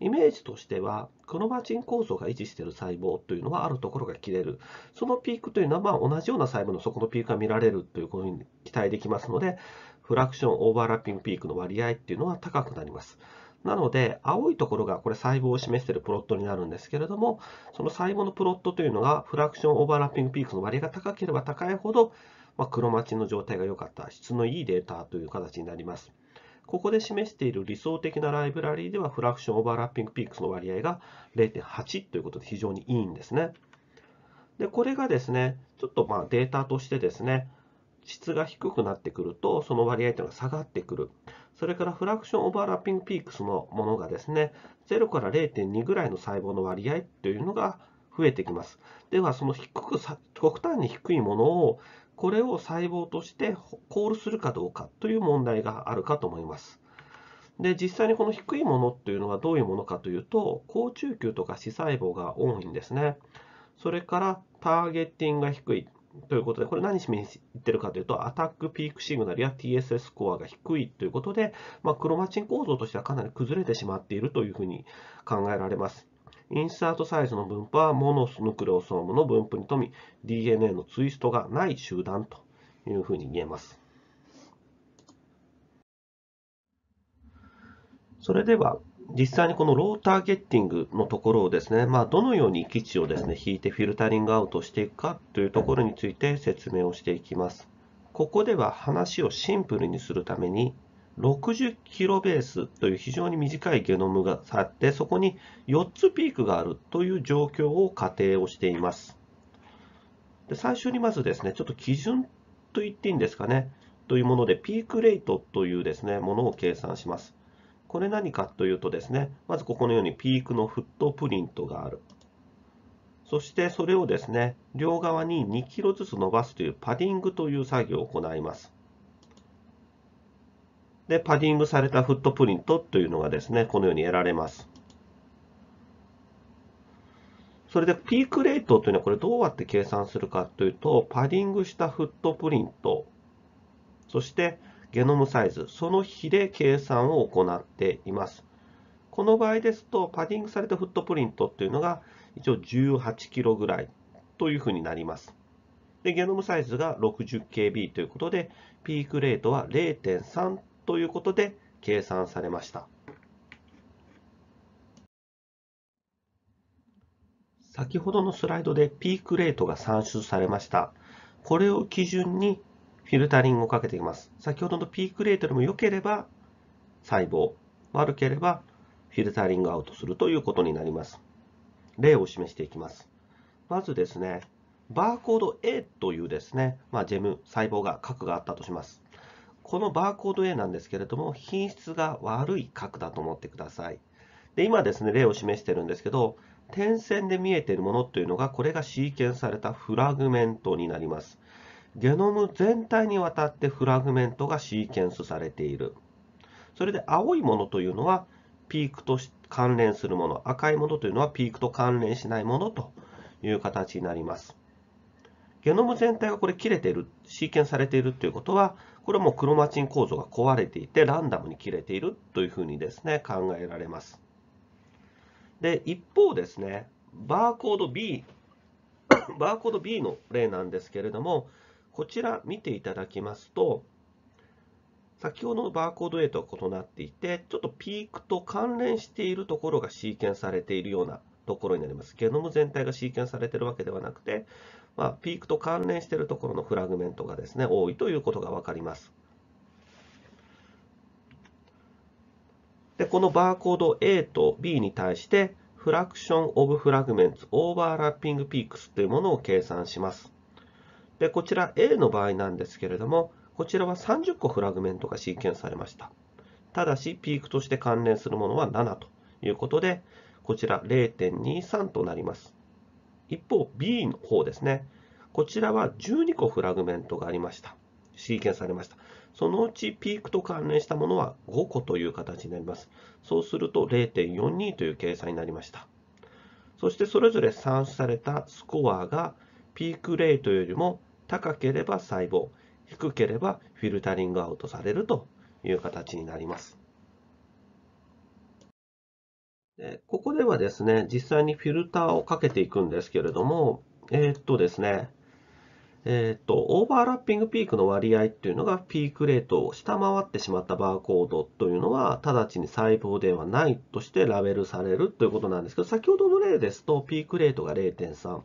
イメージとしては、クロマチン構造が維持している細胞というのはあるところが切れる。そのピークというのは、ま同じような細胞の底のピークが見られるということに期待できますので、フラクションオーバーラッピングピークの割合っていうのは高くなります。なので、青いところがこれ細胞を示しているプロットになるんですけれども、その細胞のプロットというのが、フラクションオーバーラッピングピークの割合が高ければ高いほど、まあ、黒待ちの状態が良かった、質のいいデータという形になります。ここで示している理想的なライブラリーでは、フラクションオーバーラッピングピークの割合が0.8ということで非常にいいんですね。で、これがですね、ちょっとまあデータとしてですね、質が低くなってくると、その割合というのが下がってくる。それからフラクションオーバーラッピングピークスのものがですね、0から0.2ぐらいの細胞の割合というのが増えてきます。では、その低く、極端に低いものを、これを細胞としてコールするかどうかという問題があるかと思います。で、実際にこの低いものというのはどういうものかというと、好中球とか視細胞が多いんですね。それから、ターゲッティングが低い。ということで、これ何しに言ってるかというと、アタックピークシグナルや TSS スコアが低いということで、まあ、クロマチン構造としてはかなり崩れてしまっているというふうに考えられます。インサートサイズの分布はモノスヌクレオソームの分布に富み、DNA のツイストがない集団というふうに言えます。それでは、実際にこのローターゲッティングのところをですね、まあ、どのように基地をですね、引いてフィルタリングアウトしていくかというところについて説明をしていきます。ここでは話をシンプルにするために、60キロベースという非常に短いゲノムがあって、そこに4つピークがあるという状況を仮定をしています。で最初にまずですね、ちょっと基準と言っていいんですかね、というもので、ピークレートというですね、ものを計算します。これ何かというとですね、まずここのようにピークのフットプリントがある。そしてそれをですね、両側に2キロずつ伸ばすというパディングという作業を行います。で、パディングされたフットプリントというのがですね、このように得られます。それでピークレートというのはこれどうやって計算するかというと、パディングしたフットプリント、そしてゲノムサイズ、その比で計算を行っています。この場合ですと、パディングされたフットプリントっていうのが一応 18kg ぐらいというふうになります。で、ゲノムサイズが 60kb ということで、ピークレートは0.3ということで計算されました。先ほどのスライドでピークレートが算出されました。これを基準にフィルタリングをかけています。先ほどのピークレートよりも良ければ細胞、悪ければフィルタリングアウトするということになります。例を示していきます。まずですね、バーコード A というですね、まあ、ジェム、細胞が核があったとします。このバーコード A なんですけれども、品質が悪い核だと思ってください。で今ですね、例を示してるんですけど、点線で見えているものというのが、これがシーケンされたフラグメントになります。ゲノム全体にわたってフラグメントがシーケンスされている。それで青いものというのはピークと関連するもの、赤いものというのはピークと関連しないものという形になります。ゲノム全体がこれ切れている、シーケンスされているということは、これもクロマチン構造が壊れていて、ランダムに切れているというふうにですね、考えられます。で、一方ですね、バーコード B、バーコード B の例なんですけれども、こちら見ていただきますと、先ほどのバーコード A とは異なっていて、ちょっとピークと関連しているところがシーケンされているようなところになります。ゲノム全体がシーケンされているわけではなくて、まあ、ピークと関連しているところのフラグメントがですね、多いということがわかります。で、このバーコード A と B に対して、フラクションオブフラグメンツオーバーラッピングピークスというものを計算します。で、こちら A の場合なんですけれども、こちらは30個フラグメントがシーケンスされました。ただし、ピークとして関連するものは7ということで、こちら0.23となります。一方、B の方ですね。こちらは12個フラグメントがありました。シーケンスされました。そのうちピークと関連したものは5個という形になります。そうすると0.42という計算になりました。そしてそれぞれ算出されたスコアがピークレートよりも高ければ細胞、低ければフィルタリングアウトされるという形になります。ここではですね、実際にフィルターをかけていくんですけれども、えー、っとですね、えー、っと、オーバーラッピングピークの割合っていうのがピークレートを下回ってしまったバーコードというのは、直ちに細胞ではないとしてラベルされるということなんですけど、先ほどの例ですと、ピークレートが0.3、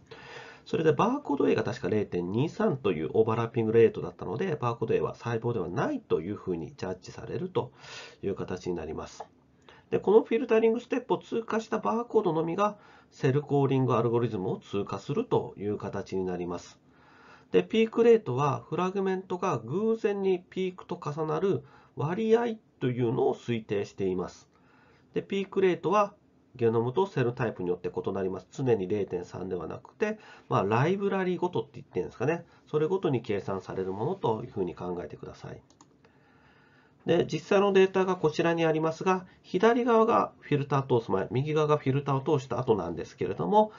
それでバーコード A が確か0.23というオーバーラッピングレートだったので、バーコード A は細胞ではないというふうにジャッジされるという形になります。でこのフィルタリングステップを通過したバーコードのみがセルコーリングアルゴリズムを通過するという形になります。でピークレートはフラグメントが偶然にピークと重なる割合というのを推定しています。でピークレートはゲノムとセルタイプによって異なります。常に0.3ではなくて、まあ、ライブラリーごとって言ってるんですかね。それごとに計算されるものというふうに考えてください。で、実際のデータがこちらにありますが、左側がフィルター通す前、右側がフィルターを通した後なんですけれども、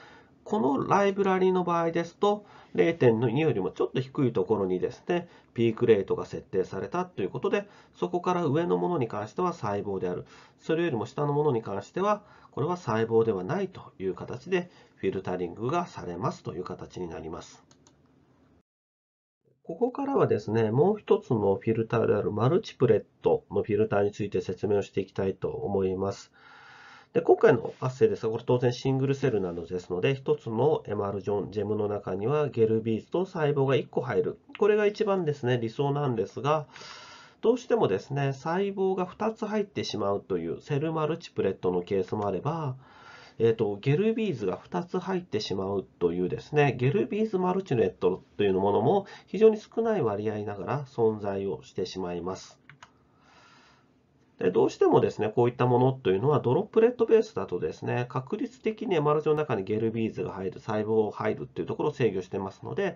このライブラリの場合ですと、0.2よりもちょっと低いところにですね、ピークレートが設定されたということで、そこから上のものに関しては細胞である。それよりも下のものに関しては、これは細胞ではないという形で、フィルタリングがされますという形になります。ここからはですね、もう一つのフィルターであるマルチプレットのフィルターについて説明をしていきたいと思います。で今回の発生ですが、これ当然シングルセルなのですので、1つのエマルジョン、ジェムの中にはゲルビーズと細胞が1個入る。これが一番ですね、理想なんですが、どうしてもですね、細胞が2つ入ってしまうというセルマルチプレットのケースもあれば、えーと、とゲルビーズが2つ入ってしまうというですね、ゲルビーズマルチネットというものも非常に少ない割合ながら存在をしてしまいます。でどうしてもですね、こういったものというのはドロップレットベースだとですね、確率的に MR チの中にゲルビーズが入る、細胞入るっていうところを制御してますので、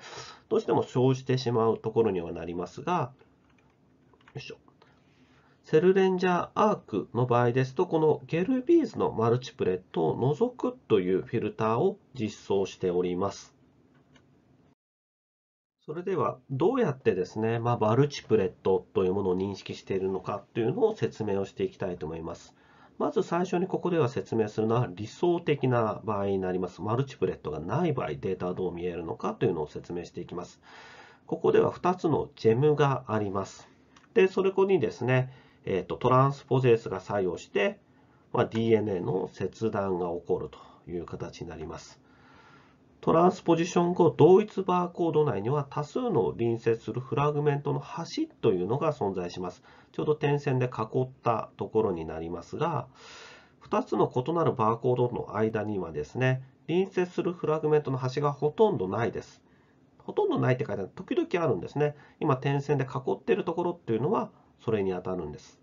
どうしても生じてしまうところにはなりますが、よいしょ。セルレンジャーアークの場合ですと、このゲルビーズのマルチプレットを除くというフィルターを実装しております。それではどうやってですね、まあ、ルチプレットというものを認識しているのかというのを説明をしていきたいと思います。まず最初にここでは説明するのは理想的な場合になります。マルチプレットがない場合、データはどう見えるのかというのを説明していきます。ここでは2つのジェムがあります。で、それこにですね、えーと、とトランスポゼースが作用して、まあ、DNA の切断が起こるという形になります。トランスポジション後、同一バーコード内には多数の隣接するフラグメントの端というのが存在します。ちょうど点線で囲ったところになりますが、2つの異なるバーコードの間にはですね、隣接するフラグメントの端がほとんどないです。ほとんどないって書いてある時々あるんですね。今、点線で囲っているところっていうのは、それに当たるんです。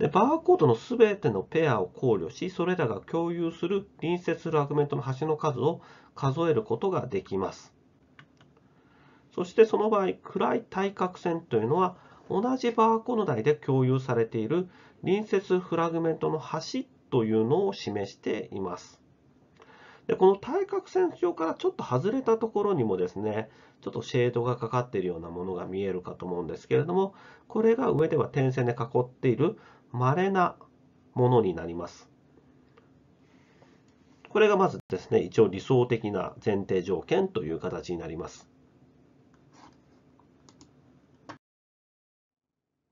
で、バーコードのすべてのペアを考慮し、それらが共有する隣接するアグメントの端の数を数えることができます。そしてその場合、暗い対角線というのは、同じバーコード内で共有されている隣接フラグメントの端というのを示しています。でこの対角線上からちょっと外れたところにもですね、ちょっとシェードがかかっているようなものが見えるかと思うんですけれども、これが上では点線で囲っている稀なものになります。これがまずですね、一応理想的な前提条件という形になります。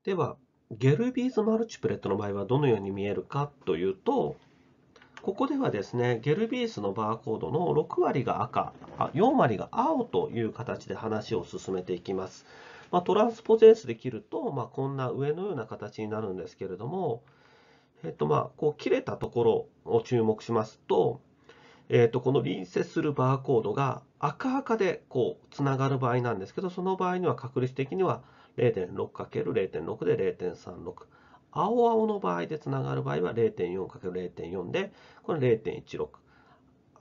では、ゲルビーズマルチプレットの場合はどのように見えるかというと、ここではですね、ゲルビースのバーコードの6割が赤、4割が青という形で話を進めていきます。まあ、トランスポゼンスで切ると、まあ、こんな上のような形になるんですけれども、えっとまあ、こう切れたところを注目しますと、えっと、この隣接するバーコードが赤赤でこうつながる場合なんですけど、その場合には確率的には 0.6×0.6 で0.36。青青の場合でつながる場合は 0.4×0.4 で、これ0.16。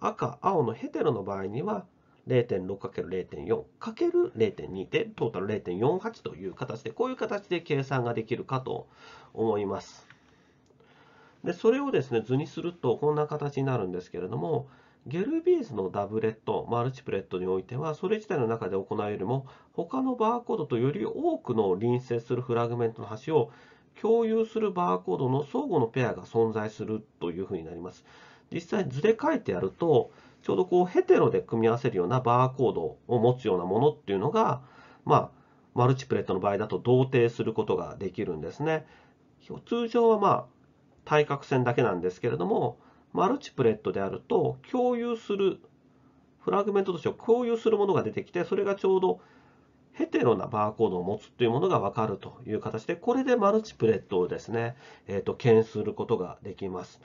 赤、青のヘテロの場合には 0.6×0.4×0.2 でトータル0.48という形でこういう形で計算ができるかと思います。でそれをですね図にするとこんな形になるんですけれどもゲルビーズのダブレットマルチプレットにおいてはそれ自体の中で行うよりも他のバーコードとより多くの隣接するフラグメントの端を共有するバーコードの相互のペアが存在するというふうになります。実際図で書いてやるとちょうどこうヘテロで組み合わせるようなバーコードを持つようなものっていうのが、まあ、マルチプレットの場合だと同定することができるんですね。通常はまあ対角線だけなんですけれども、マルチプレットであると共有する、フラグメントとして共有するものが出てきて、それがちょうどヘテロなバーコードを持つというものが分かるという形で、これでマルチプレットをですね、えー、と検することができます。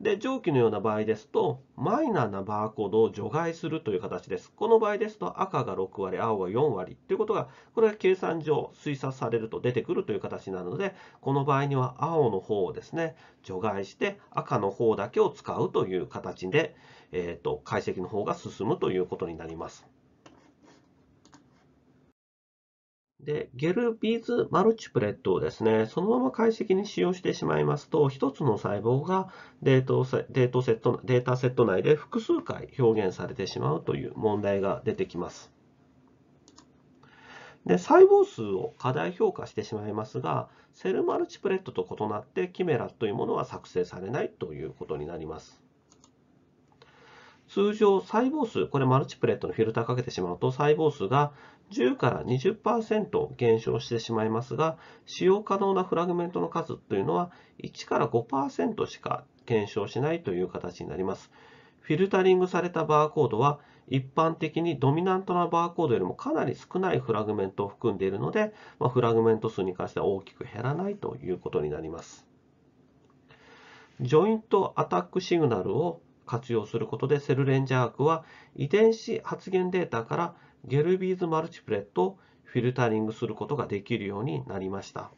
で、上記のような場合ですと、マイナーなバーコードを除外するという形です。この場合ですと、赤が6割、青が4割ということが、これが計算上推察されると出てくるという形なので、この場合には青の方をですね、除外して、赤の方だけを使うという形で、えーと解析の方が進むということになります。で、ゲルビーズマルチプレットをですね、そのまま解析に使用してしまいますと、1つの細胞がデータデーセットデータセット内で複数回表現されてしまうという問題が出てきます。で細胞数を過大評価してしまいますが、セルマルチプレットと異なってキメラというものは作成されないということになります。通常細胞数、これマルチプレットのフィルターかけてしまうと細胞数が10から20%減少してしまいますが、使用可能なフラグメントの数というのは1から5%しか減少しないという形になります。フィルタリングされたバーコードは一般的にドミナントなバーコードよりもかなり少ないフラグメントを含んでいるので、まフラグメント数に関しては大きく減らないということになります。ジョイントアタックシグナルを活用することでセルレンジャークは遺伝子発現データからゲルビーズマルチプレットをフィルタリングすることができるようになりました。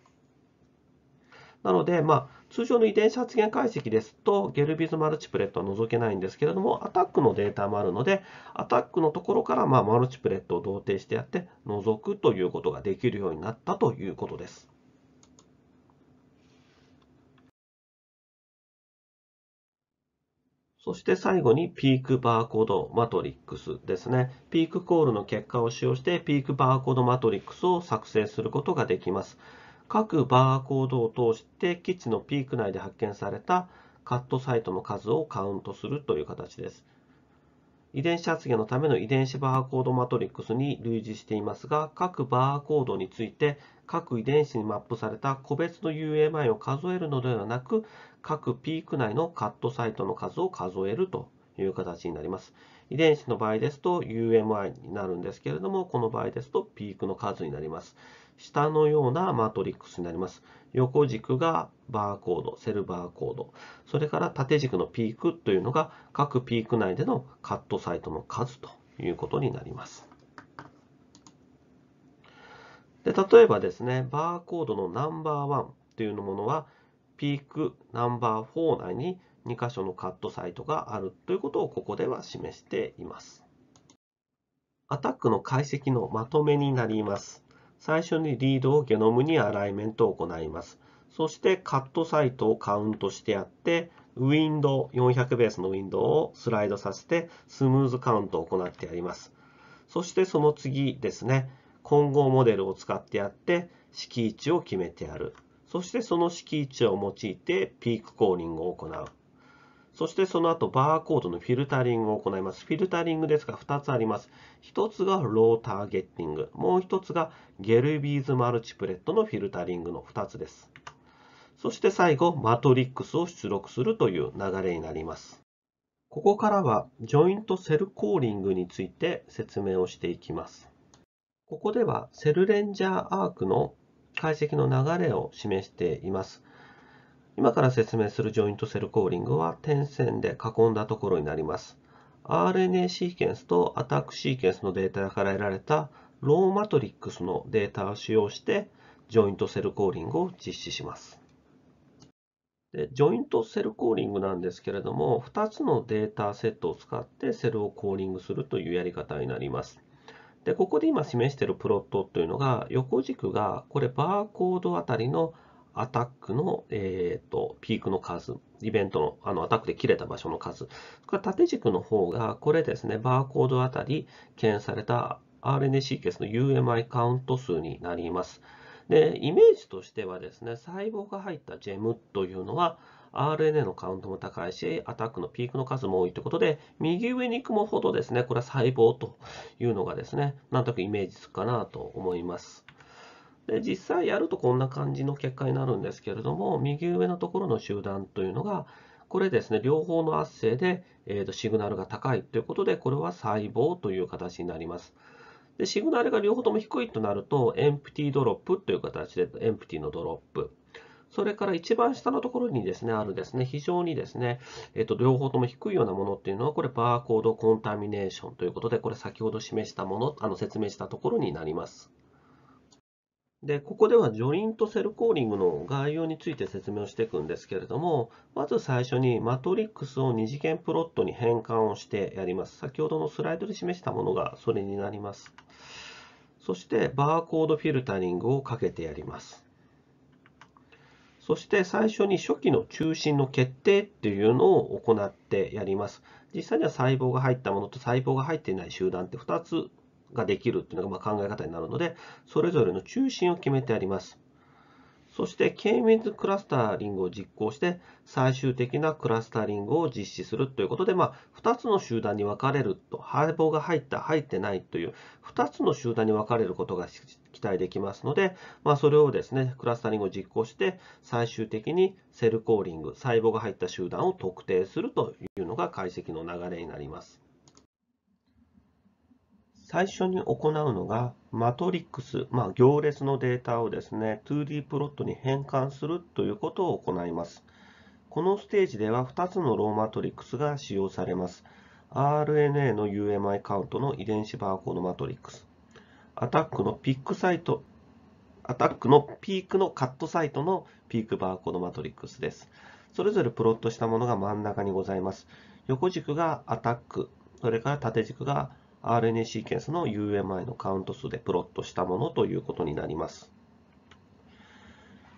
なので、まあ、通常の遺伝子発現解析ですと、ゲルビズマルチプレットは除けないんですけれども、アタックのデータもあるので、アタックのところから、まあ、マルチプレットを同定してやって、除くということができるようになったということです。そして最後にピークバーコードマトリックスですね。ピークコールの結果を使用してピークバーコードマトリックスを作成することができます。各バーコードを通して基地のピーク内で発見されたカットサイトの数をカウントするという形です。遺伝子発現のための遺伝子バーコードマトリックスに類似していますが、各バーコードについて、各遺伝子にマップされた個別の UMI を数えるのではなく、各ピーク内のカットサイトの数を数えるという形になります。遺伝子の場合ですと UMI になるんですけれども、この場合ですとピークの数になります。下のようなマトリックスになります。横軸がバーコード、セルバーコード、それから縦軸のピークというのが各ピーク内でのカットサイトの数ということになります。で例えばですね、バーコードのナンバーワンというものは、ピークナンバー4内に2箇所のカットサイトがあるということをここでは示しています。アタックの解析のまとめになります。最初にリードをゲノムにアライメントを行います。そしてカットサイトをカウントしてやって、ウィンドウ、400ベースのウィンドウをスライドさせて、スムーズカウントを行ってやります。そしてその次ですね、混合モデルを使ってやって、敷地を決めてやる。そしてその敷地を用いてピークコーリングを行う。そしてその後、バーコードのフィルタリングを行います。フィルタリングですが、2つあります。1つがローターゲッティング、もう1つがゲルビーズマルチプレットのフィルタリングの2つです。そして最後、マトリックスを出力するという流れになります。ここからは、ジョイントセルコーリングについて説明をしていきます。ここでは、セルレンジャーアークの解析の流れを示しています。今から説明するジョイントセルコーリングは点線で囲んだところになります。RNA シーケンスとアタックシーケンスのデータから得られたローマトリックスのデータを使用してジョイントセルコーリングを実施します。でジョイントセルコーリングなんですけれども2つのデータセットを使ってセルをコーリングするというやり方になります。でここで今示しているプロットというのが横軸がこれバーコードあたりのアタックの、えーと、ピークの数、イベントのあのアタックで切れた場所の数、それから縦軸の方が、これですね、バーコードあたり検された RNA シーケンスの UMI カウント数になります。で、イメージとしてはですね、細胞が入ったジェムというのは、RNA のカウントも高いし、アタックのピークの数も多いということで、右上に行くもほどですね、これは細胞というのがですね、なんとなくイメージつくかなと思います。で、実際やるとこんな感じの結果になるんですけれども、右上のところの集団というのが、これですね、両方の圧生で、えー、とシグナルが高いということで、これは細胞という形になります。で、シグナルが両方とも低いとなると、エンプティドロップという形で、エンプティのドロップ。それから一番下のところにですね、あるですね、非常にですね、えっと、両方とも低いようなものっていうのは、これ、バーコードコンタミネーションということで、これ先ほど示したもの、あの、説明したところになります。で、ここではジョインとセルコーリングの概要について説明をしていくんですけれども、まず最初にマトリックスを2次元プロットに変換をしてやります。先ほどのスライドで示したものがそれになります。そしてバーコードフィルタリングをかけてやります。そして最初に初期の中心の決定っていうのを行ってやります。実際には細胞が入ったものと細胞が入っていない集団って2つができるっていうのがま考え方になるので、それぞれの中心を決めてあります。そして、K-means クラスタリングを実行して、最終的なクラスタリングを実施するということで、まあ、2つの集団に分かれると、配棒が入った、入ってないという、2つの集団に分かれることが期待できますので、まあ、それをですね、クラスタリングを実行して、最終的にセルコーリング、細胞が入った集団を特定するというのが解析の流れになります。最初に行うのが、マトリックス、まあ、行列のデータをですね、2D プロットに変換するということを行います。このステージでは2つのローマトリックスが使用されます。RNA の UMI カウントの遺伝子バーコードマトリックス、アタックのピックサイト、アタックのピークのカットサイトのピークバーコードマトリックスです。それぞれプロットしたものが真ん中にございます。横軸がアタック、それから縦軸が RNA シーケンスの UMI のカウント数でプロットしたものということになります。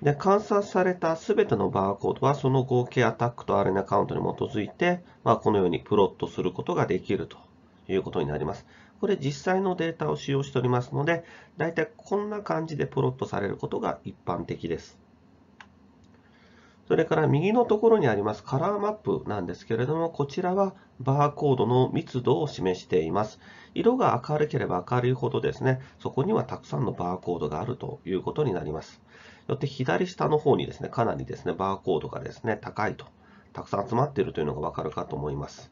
で、観察されたすべてのバーコードは、その合計アタックと RNA カウントに基づいて、まあ、このようにプロットすることができるということになります。これ実際のデータを使用しておりますので、だいたいこんな感じでプロットされることが一般的です。それから右のところにありますカラーマップなんですけれども、こちらはバーコードの密度を示しています。色が明るければ明るいほどですね、そこにはたくさんのバーコードがあるということになります。よって左下の方にですね、かなりですね、バーコードがですね、高いと、たくさん集まっているというのがわかるかと思います。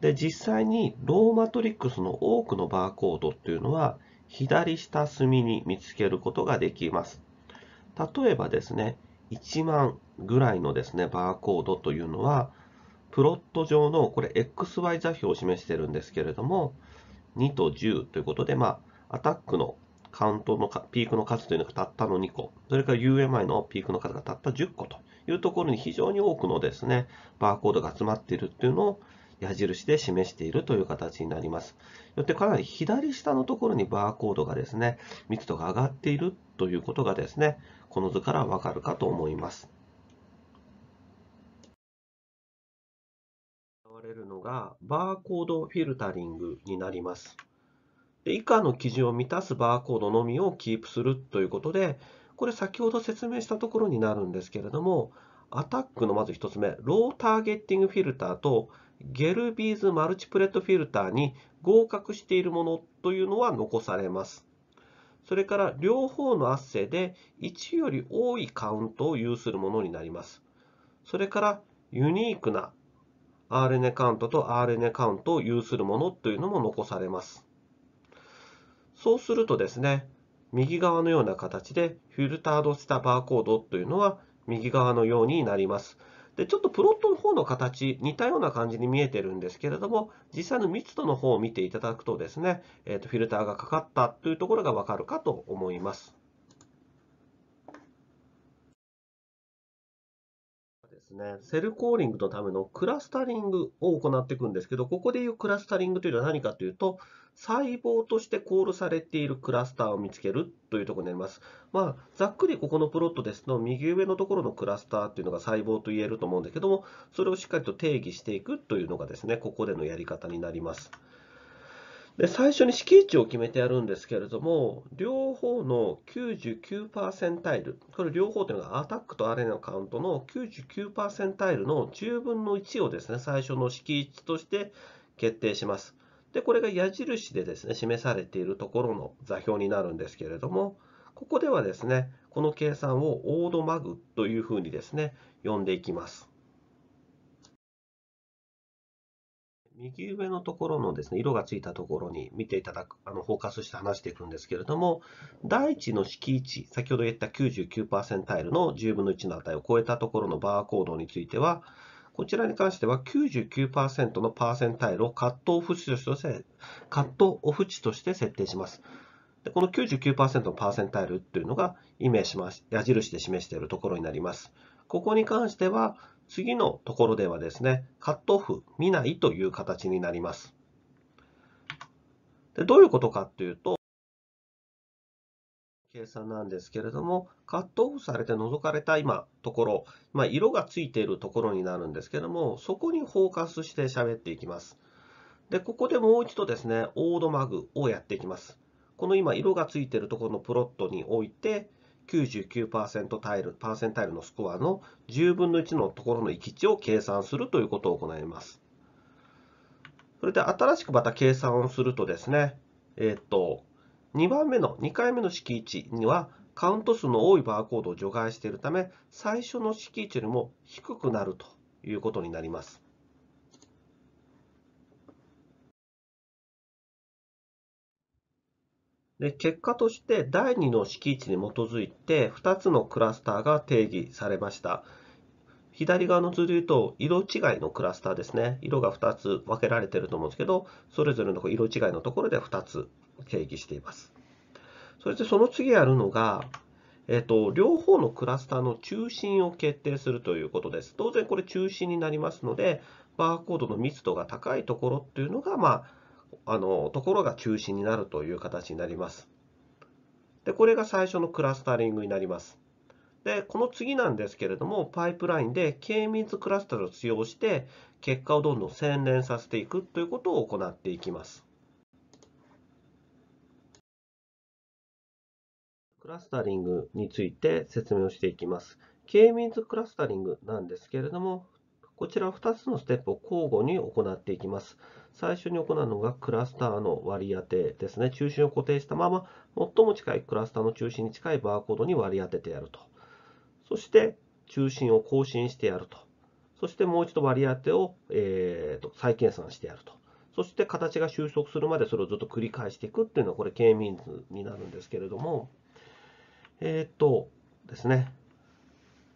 で、実際にローマトリックスの多くのバーコードっていうのは、左下隅に見つけることができます。例えばですね、1万ぐらいのですね、バーコードというのは、プロット上のこれ XY 座標を示してるんですけれども、2と10ということで、まあ、アタックのカウントのピークの数というのがたったの2個、それから UMI のピークの数がたった10個というところに非常に多くのですね、バーコードが集まっているっていうのを矢印で示しているという形になります。よってかなり左下のところにバーコードがですね、密度が上がっているということがですね、この図からわかるかと思います。使われるのが、バーコードフィルタリングになります。で以下の基準を満たすバーコードのみをキープするということで、これ先ほど説明したところになるんですけれども、アタックのまず1つ目、ローターゲッティングフィルターとゲルビーズマルチプレットフィルターに合格しているものというのは残されます。それから両方の圧勢で1より多いカウントを有するものになります。それからユニークな RNA カウントと RNA カウントを有するものというのも残されます。そうするとですね、右側のような形でフィルタードしたバーコードというのは右側のようになります。で、ちょっとプロットの方の形、似たような感じに見えてるんですけれども、実際の密度の方を見ていただくとですね、えー、とフィルターがかかったというところがわかるかと思います。ですね、セルコーリングのためのクラスタリングを行っていくんですけど、ここでいうクラスタリングというのは何かというと、細胞としてコールされているクラスターを見つけるというところになります。まあ、ざっくりここのプロットですと、右上のところのクラスターっていうのが細胞と言えると思うんだけども、それをしっかりと定義していくというのがですね、ここでのやり方になります。で最初に位値を決めてやるんですけれども両方の99パーセンタイルこれ両方というのがアタックとアレのカウントの99パーセンタイルの10分の1をですね最初の位値として決定します。でこれが矢印でですね示されているところの座標になるんですけれどもここではですねこの計算をオードマグというふうにですね呼んでいきます。右上のところのですね、色がついたところに見ていただく、あの、フォーカスして話していくんですけれども、第1の位値、先ほど言った99%タイルの10分の1の値を超えたところのバーコードについては、こちらに関しては99%のパーセンタイルをカットオフ値として、カットオフ値として設定します。でこの99%のパーセンタイルというのがイメージします矢印で示しているところになります。ここに関しては、次のところではですね、カットオフ見ないという形になります。でどういうことかっていうと、計算なんですけれども、カットオフされて覗かれた今、ところ、まあ、色がついているところになるんですけども、そこにフォーカスして喋っていきます。で、ここでもう一度ですね、オードマグをやっていきます。この今、色がついているところのプロットにおいて、99%タイル、パーセンタイルのスコアの10分の1のところの行き地を計算するということを行います。それで新しくまた計算をするとですね、えっ、と、2番目の、2回目の式1には、カウント数の多いバーコードを除外しているため、最初の式1よりも低くなるということになります。で結果として第2の敷地に基づいて2つのクラスターが定義されました。左側の図で言うと、色違いのクラスターですね。色が2つ分けられてると思うんですけど、それぞれの色違いのところで2つ定義しています。そしてその次やるのが、えっと、両方のクラスターの中心を決定するということです。当然これ中心になりますので、バーコードの密度が高いところっていうのが、まあ、あのところが中心になるという形になります。で、これが最初のクラスタリングになります。で、この次なんですけれども、パイプラインで k ミンズクラスタルを使用して、結果をどんどん洗練させていくということを行っていきます。クラスタリングについて説明をしていきます。k ミズクラスタリングなんですけれども、こちら2つのステップを交互に行っていきます。最初に行うのがクラスターの割り当てですね。中心を固定したまま、最も近いクラスターの中心に近いバーコードに割り当ててやると。そして、中心を更新してやると。そしてもう一度割り当てを、えーと、再計算してやると。そして形が収束するまでそれをずっと繰り返していくっていうのは、これ、K ミンズになるんですけれども、えっ、ー、とですね、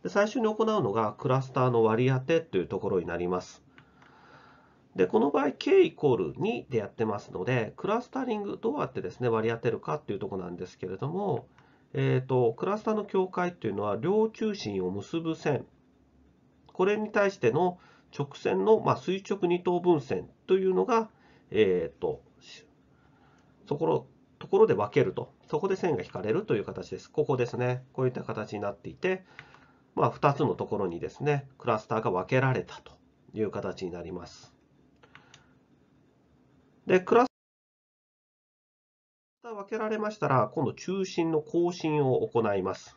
で最初に行うのがクラスターの割り当てというところになります。で、この場合、k イコール2でやってますので、クラスタリングどうやってですね、割り当てるかっていうとこなんですけれども、えっ、ー、と、クラスターの境界っていうのは、両中心を結ぶ線。これに対しての直線の、まあ、垂直二等分線というのが、えっ、ー、と、そころ、ところで分けると。そこで線が引かれるという形です。ここですね。こういった形になっていて、まあ、2つのところにですね、クラスターが分けられたという形になります。で、クラスター分けられましたら、今度中心の更新を行います。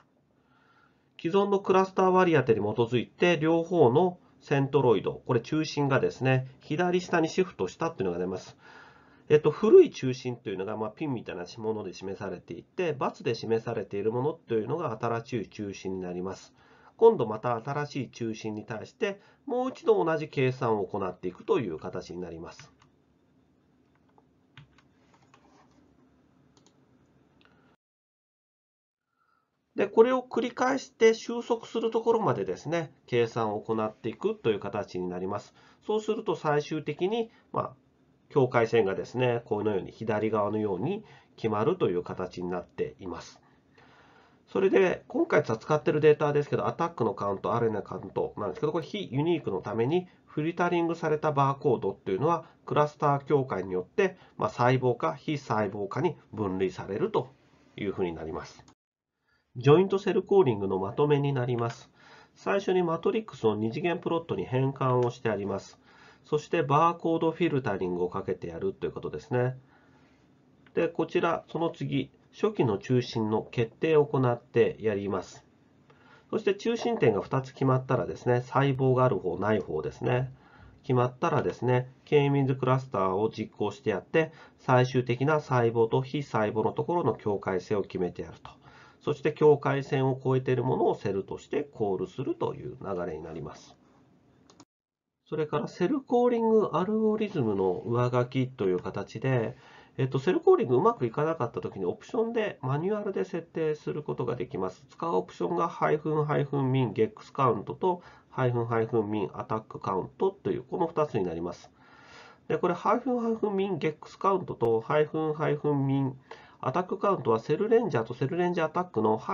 既存のクラスター割り当てに基づいて、両方のセントロイド、これ中心がですね、左下にシフトしたっていうのが出ます。えっと、古い中心というのが、まあ、ピンみたいなもので示されていて、×で示されているものというのが新しい中心になります。今度また新しい中心に対してもう一度同じ計算を行っていくという形になります。で、これを繰り返して収束するところまでですね、計算を行っていくという形になります。そうすると最終的に、まあ、境界線がですね、このように左側のように決まるという形になっています。それで、今回使ってるデータですけど、アタックのカウント、RNA カウントなんですけど、これ非ユニークのために、フィルタリングされたバーコードっていうのは、クラスター境界によって、ま細胞か非細胞かに分類されるというふうになります。ジョイントセルコーリングのまとめになります。最初にマトリックスの2次元プロットに変換をしてあります。そしてバーコードフィルタリングをかけてやるということですね。で、こちら、その次、初期の中心の決定を行ってやります。そして中心点が2つ決まったらですね、細胞がある方、ない方ですね。決まったらですね、ケイミンズクラスターを実行してやって、最終的な細胞と非細胞のところの境界線を決めてやると。そして境界線を越えているものをセルとしてコールするという流れになります。それからセルコーリングアルゴリズムの上書きという形で、えっと、セルコーリングうまくいかなかった時にオプションでマニュアルで設定することができます。使うオプションが -min ゲックスカウントと -min アタックカウントというこの2つになります。で、これ -min ゲックスカウントと -min アタックカウントはセルレンジャーとセルレンジャーアタックのホ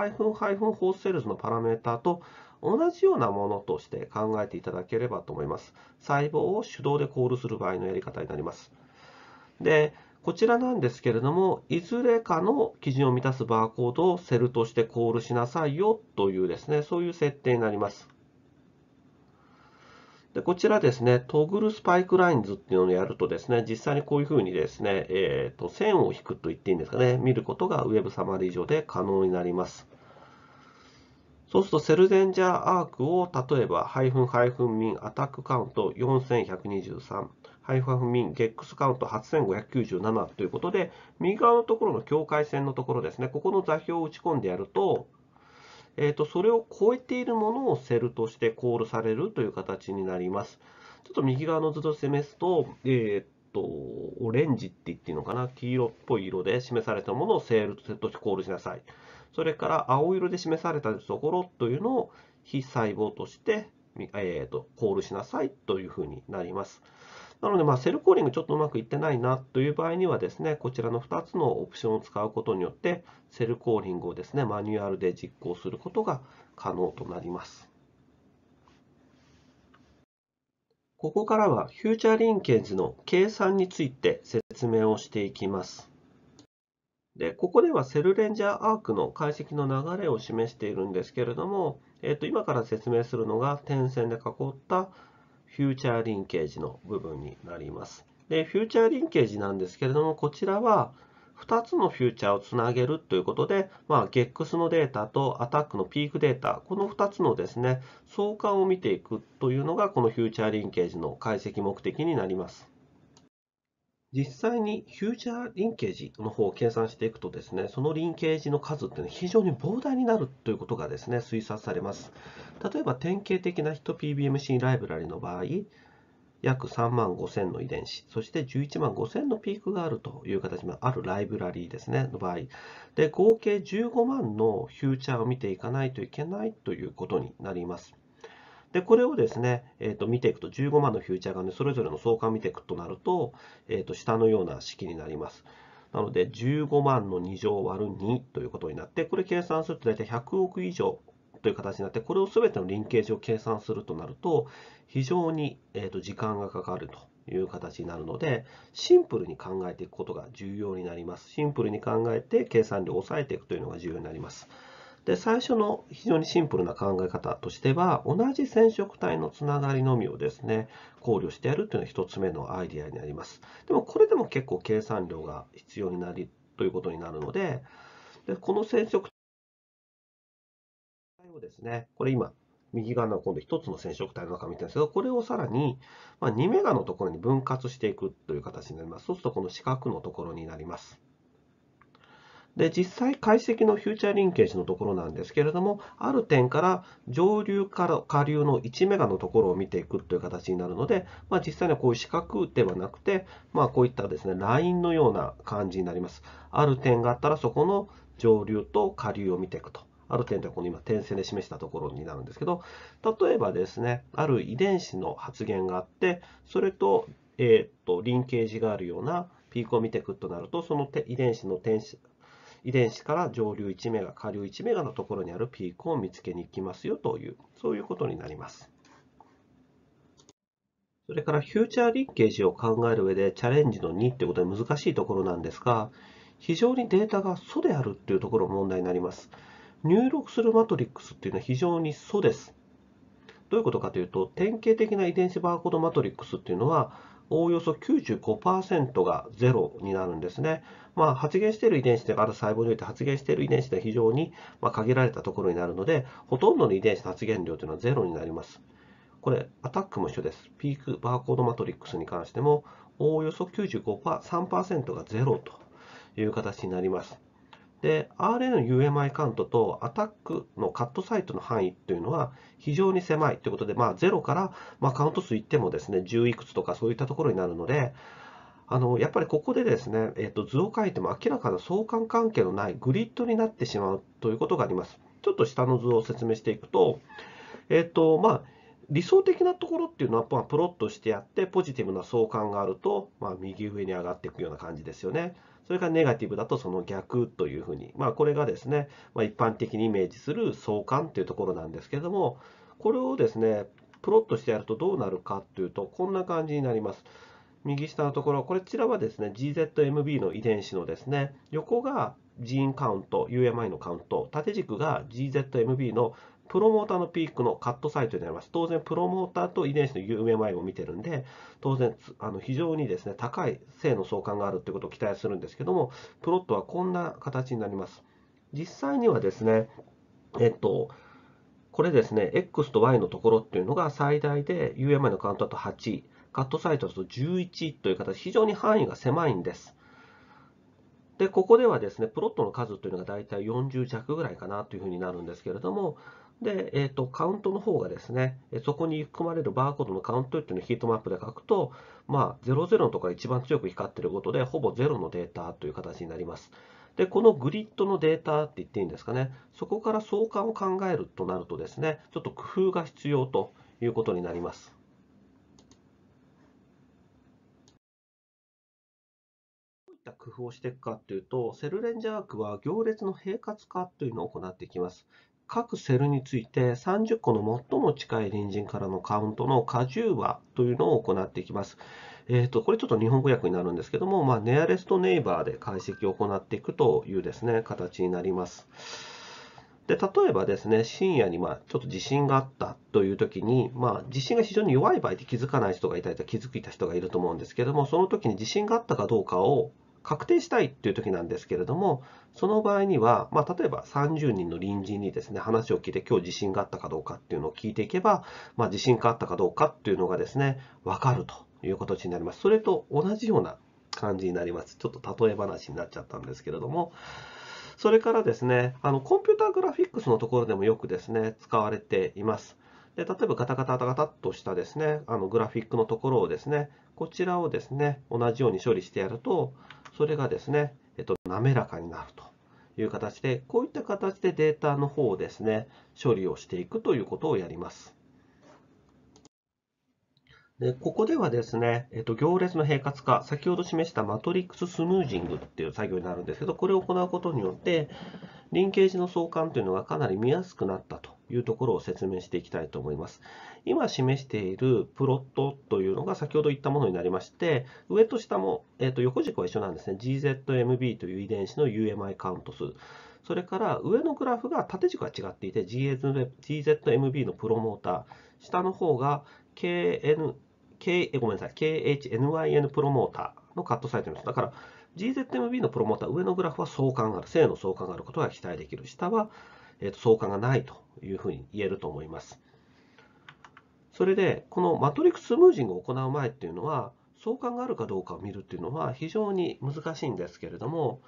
ースセルズのパラメータと同じようなものとして考えていただければと思います。細胞を手動でコールする場合のやり方になります。で、こちらなんですけれども、いずれかの基準を満たすバーコードをセルとしてコールしなさいよというですね、そういう設定になります。でこちらですね、トグルスパイクラインズっていうのをやるとですね、実際にこういうふうにですね、えーと、線を引くと言っていいんですかね、見ることが Web サマリー上で可能になります。そうするとセルデンジャーアークを例えば、ハイフンハイフンミンアタックカウント4123、ハイファフミン、ゲックスカウント8597ということで、右側のところの境界線のところですね、ここの座標を打ち込んでやると、えーと、それを超えているものをセルとしてコールされるという形になります。ちょっと右側の図と示すと、えーと、オレンジって言っていいのかな、黄色っぽい色で示されたものをセールとセットしてコールしなさい。それから青色で示されたところというのを非細胞として、えーと、とコールしなさいというふうになります。なので、まあ、セルコーリングちょっとうまくいってないなという場合にはですね、こちらの2つのオプションを使うことによって、セルコーリングをですね、マニュアルで実行することが可能となります。ここからは、フューチャーリンケージの計算について説明をしていきます。でここではセルレンジャーアークの解析の流れを示しているんですけれども、えっと、今から説明するのが点線で囲ったフューチャーリンケージの部分になります。で、フューチャーリンケージなんですけれども、こちらは2つのフューチャーをつなげるということで、まあ、GEX のデータとアタックのピークデータ、この2つのですね、相関を見ていくというのが、このフューチャーリンケージの解析目的になります。実際にフューチャーリンケージの方を計算していくとですね、そのリンケージの数っていうのは非常に膨大になるということがですね、推察されます。例えば典型的なヒト PBMC ライブラリの場合、約3万5000の遺伝子、そして11万5000のピークがあるという形のあるライブラリですね、の場合、で合計15万のフューチャーを見ていかないといけないということになります。で、これをですね、えー、と見ていくと、15万のフューチャーがね、それぞれの相関を見ていくとなると、えー、と下のような式になります。なので、15万の2乗割る2ということになって、これ計算すると大体100億以上という形になって、これを全てのリンケージを計算するとなると、非常に、えー、と時間がかかるという形になるので、シンプルに考えていくことが重要になります。シンプルに考えて計算量を抑えていくというのが重要になります。で、最初の非常にシンプルな考え方としては、同じ染色体のつながりのみをですね、考慮してやるというのが1つ目のアイデアになります。でも、これでも結構計算量が必要になり、ということになるので、でこの染色体をですね、これ今、右側の今度1つの染色体の中見てるんですけど、これをさらに、ま2メガのところに分割していくという形になります。そうするとこの四角のところになります。で実際解析のフューチャーリンケージのところなんですけれどもある点から上流から下流の1メガのところを見ていくという形になるので、まあ、実際にはこういう四角ではなくて、まあ、こういったですねラインのような感じになります。ある点があったらそこの上流と下流を見ていくと。ある点ではこの今点線で示したところになるんですけど例えばですねある遺伝子の発現があってそれと,、えー、とリンケージがあるようなピークを見ていくとなるとその遺伝子の点遺伝子から上流1メガ、下流1メガのところにあるピークを見つけに行きますよという、そういうことになります。それからフューチャーリッケージを考える上でチャレンジの2ってことで難しいところなんですが、非常にデータが素であるっていうところ問題になります。入力するマトリックスっていうのは非常に素です。どういうことかというと、典型的な遺伝子バーコードマトリックスっていうのは、おおよそ95%が0になるんですね。まあ、発現している遺伝子である細胞において発現している遺伝子で非常にま限られたところになるので、ほとんどの遺伝子の発現量というのは0になります。これ、アタックも一緒です。ピークバーコードマトリックスに関しても、おおよそ95%、3%が0という形になります。で、RN の UMI カウントとアタックのカットサイトの範囲というのは非常に狭いということで、まあ、0から、まあ、カウント数いってもですね、10いくつとかそういったところになるので、あのやっぱりここでですね、えー、と図を書いても明らかな相関関係のないグリッドになってしまうということがあります。ちょっと下の図を説明していくと、えっ、ー、と、まあ、理想的なところっていうのは、まあ、プロットしてやって、ポジティブな相関があると、まあ、右上に上がっていくような感じですよね。それがネガティブだとその逆というふうに、まあ、これがですね、まあ、一般的にイメージする相関というところなんですけれども、これをですね、プロットしてやるとどうなるかというと、こんな感じになります。右下のところ、こちらはですね、GZMB の遺伝子のですね、横がジーンカウント、UMI のカウント、縦軸が GZMB のプロモーターのピークのカットサイトになります。当然、プロモーターと遺伝子の UMI を見てるんで、当然、あの非常にですね、高い性の相関があるってことを期待するんですけども、プロットはこんな形になります。実際にはですね、えっと、これですね、X と Y のところっていうのが最大で UMI のカウントだと8、カットサイトだと11という形、非常に範囲が狭いんです。で、ここではですね、プロットの数というのが大体40弱ぐらいかなというふうになるんですけれども、で、えーと、カウントの方がですね、そこに含まれるバーコードのカウントっていうのをヒートマップで書くと、まあ、00のところが一番強く光っていることで、ほぼ0のデータという形になります。で、このグリッドのデータって言っていいんですかね、そこから相関を考えるとなるとですね、ちょっと工夫が必要ということになります。った工夫をしていくかというと、セルレンジャークは行列の平滑化というのを行っていきます。各セルについて30個の最も近い隣人からのカウントの加重話というのを行っていきます。えーと、これちょっと日本語訳になるんですけども、まあ、ネアレストネイバーで解析を行っていくというですね形になります。で例えばですね深夜にまちょっと地震があったという時に、まあ、地震が非常に弱い場合って気づかない人がいたりと気づいた人がいると思うんですけどもその時に地震があったかどうかを確定したいっていう時なんですけれども、その場合には、まあ、例えば30人の隣人にですね、話を聞いて今日地震があったかどうかっていうのを聞いていけば、まあ、地震があったかどうかっていうのがですね、わかるという形になります。それと同じような感じになります。ちょっと例え話になっちゃったんですけれども、それからですね、あのコンピューターグラフィックスのところでもよくですね、使われています。で例えばガタガタガタガタっとしたですね、あのグラフィックのところをですね、こちらをですね、同じように処理してやると、それがですね、えっと、滑らかになるという形で、こういった形でデータの方をですね、処理をしていくということをやります。でここではですね、えっと、行列の平滑化、先ほど示したマトリックススムージングっていう作業になるんですけど、これを行うことによって、リンケージの相関というのがかなり見やすくなったというところを説明していきたいと思います。今示しているプロットというのが先ほど言ったものになりまして、上と下も、えー、と横軸は一緒なんですね。GZMB という遺伝子の UMI カウント数。それから上のグラフが縦軸が違っていて GZMB のプロモーター、下の方が KN K ごめんなさい KHNYN プロモーターのカットされています。だから GZMB のプロモーター、上のグラフは相関がある、正の相関があることが期待できる。下は、えー、と相関がないというふうに言えると思います。それで、このマトリックスムージングを行う前っていうのは、相関があるかどうかを見るっていうのは非常に難しいんですけれども、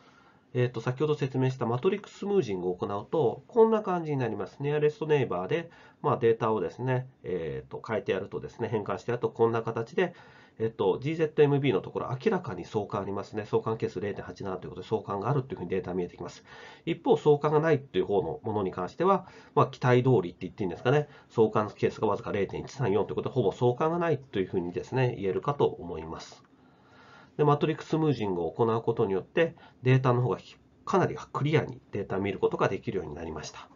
えー、と先ほど説明したマトリックスムージングを行うと、こんな感じになります。ネアレストネイバーで、まあ、データをですね、えー、と変えてやるとですね、変換してやるとこんな形で、えっと、GZMB のところ、明らかに相関ありますね。相関係数0.87ということで、相関があるというふうにデータ見えてきます。一方、相関がないという方のものに関しては、まあ、期待通りって言っていいんですかね。相関係数がわずか0.134ということで、ほぼ相関がないというふうにですね、言えるかと思います。で、マトリックスムージングを行うことによって、データの方がかなりクリアにデータを見ることができるようになりました。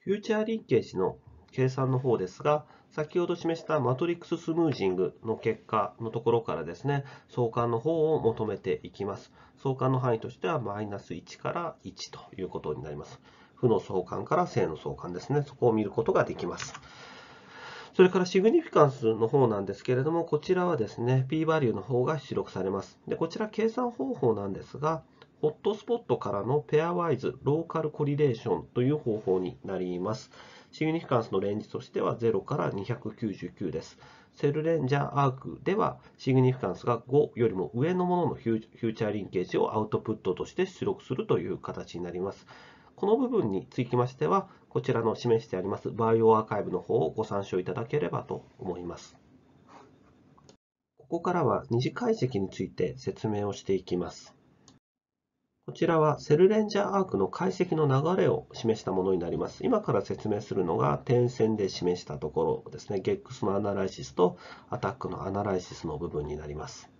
フューチャーリンケージの計算の方ですが、先ほど示したマトリックススムージングの結果のところからですね、相関の方を求めていきます。相関の範囲としてはマイナス1から1ということになります。負の相関から正の相関ですね。そこを見ることができます。それからシグニフィカンスの方なんですけれども、こちらはですね、p バリューの方が出力されます。で、こちら計算方法なんですが、ホットスポットからのペアワイズローカルコリレーションという方法になります。シグニフィカンスのレンジとしては0から299です。セルレンジャーアークでは、シグニフィカンスが5よりも上のもののフューチャーリンケージをアウトプットとして出力するという形になります。この部分につきましては、こちらの示してありますバイオアーカイブの方をご参照いただければと思います。ここからは二次解析について説明をしていきます。こちらはセルレンジャーアークの解析の流れを示したものになります。今から説明するのが点線で示したところですね。GEX のアナライシスとアタックのアナライシスの部分になります。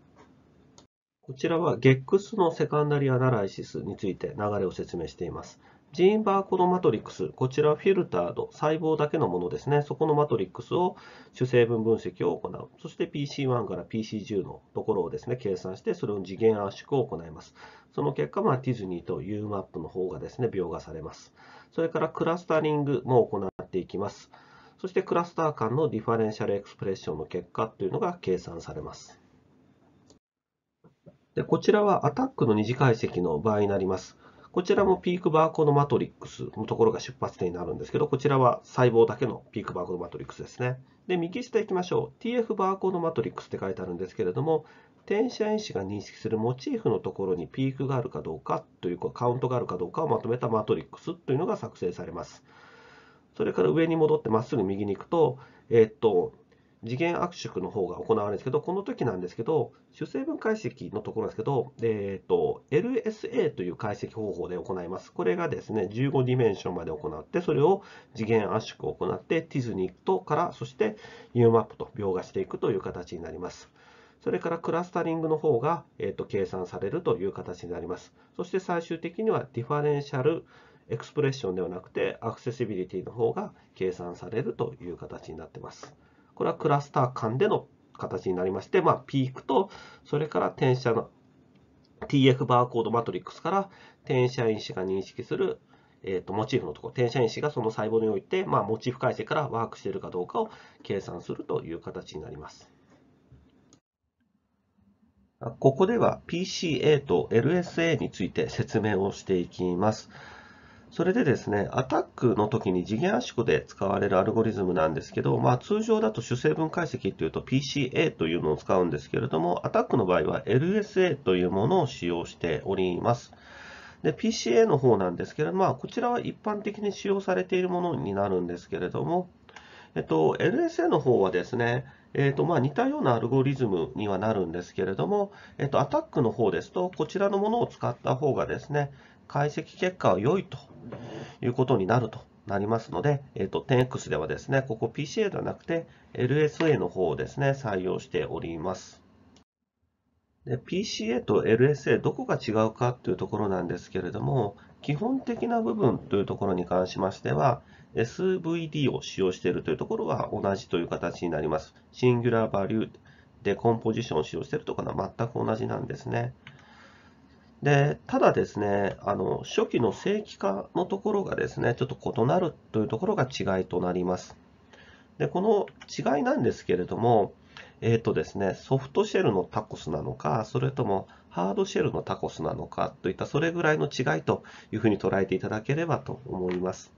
こちらは GEX のセカンダリアナライシスについて流れを説明しています。ジーンバーコードマトリックス、こちらはフィルターと細胞だけのものですね。そこのマトリックスを主成分分析を行う。そして PC1 から PC10 のところをですね、計算して、それを次元圧縮を行います。その結果、まあ、ディズニーと UMAP の方がですね、描画されます。それからクラスタリングも行っていきます。そしてクラスター間のディファレンシャルエクスプレッションの結果というのが計算されます。でこちらはアタックの二次解析の場合になります。こちらもピークバーコードマトリックスのところが出発点になるんですけど、こちらは細胞だけのピークバーコードマトリックスですね。で、右下行きましょう。TF バーコードマトリックスって書いてあるんですけれども、転写因子が認識するモチーフのところにピークがあるかどうかというかカウントがあるかどうかをまとめたマトリックスというのが作成されます。それから上に戻ってまっすぐ右に行くと、えっと、次元圧縮の方が行われるんですけど、この時なんですけど、主成分解析のところですけど、えっと、LSA という解析方法で行います。これがですね、15ディメンションまで行って、それを次元圧縮を行って、TIS に行くとから、そして UMAP と描画していくという形になります。それからクラスタリングの方が、えーと、計算されるという形になります。そして最終的にはディファレンシャルエクスプレッションではなくてアクセシビリティの方が計算されるという形になってます。これはクラスター間での形になりまして、まあ、ピークとそれから転写の TF バーコードマトリックスから転写因子が認識するえーと、とモチーフのところ、転写因子がその細胞において、まあ、モチーフ解析からワークしているかどうかを計算するという形になります。ここでは PCA と LSA について説明をしていきます。それでですね、アタックの時に次元圧縮で使われるアルゴリズムなんですけど、まあ、通常だと主成分解析っていうと PCA というのを使うんですけれども、アタックの場合は LSA というものを使用しております。で、PCA の方なんですけれども、まあ、こちらは一般的に使用されているものになるんですけれども、えっと、LSA の方はですね、えーとまあ、似たようなアルゴリズムにはなるんですけれども、えーと、アタックの方ですと、こちらのものを使った方がですね、解析結果は良いということになるとなりますので、えーと、10X ではですね、ここ PCA ではなくて LSA の方をですね、採用しております。PCA と LSA どこが違うかというところなんですけれども、基本的な部分というところに関しましては、SVD を使用しているというところは同じという形になります。シングラーバリューでコンポジションを使用しているところは全く同じなんですね。で、ただですね、あの、初期の正規化のところがですね、ちょっと異なるというところが違いとなります。で、この違いなんですけれども、えー、とですね、ソフトシェルのタコスなのか、それともハードシェルのタコスなのかといったそれぐらいの違いというふうに捉えていただければと思います。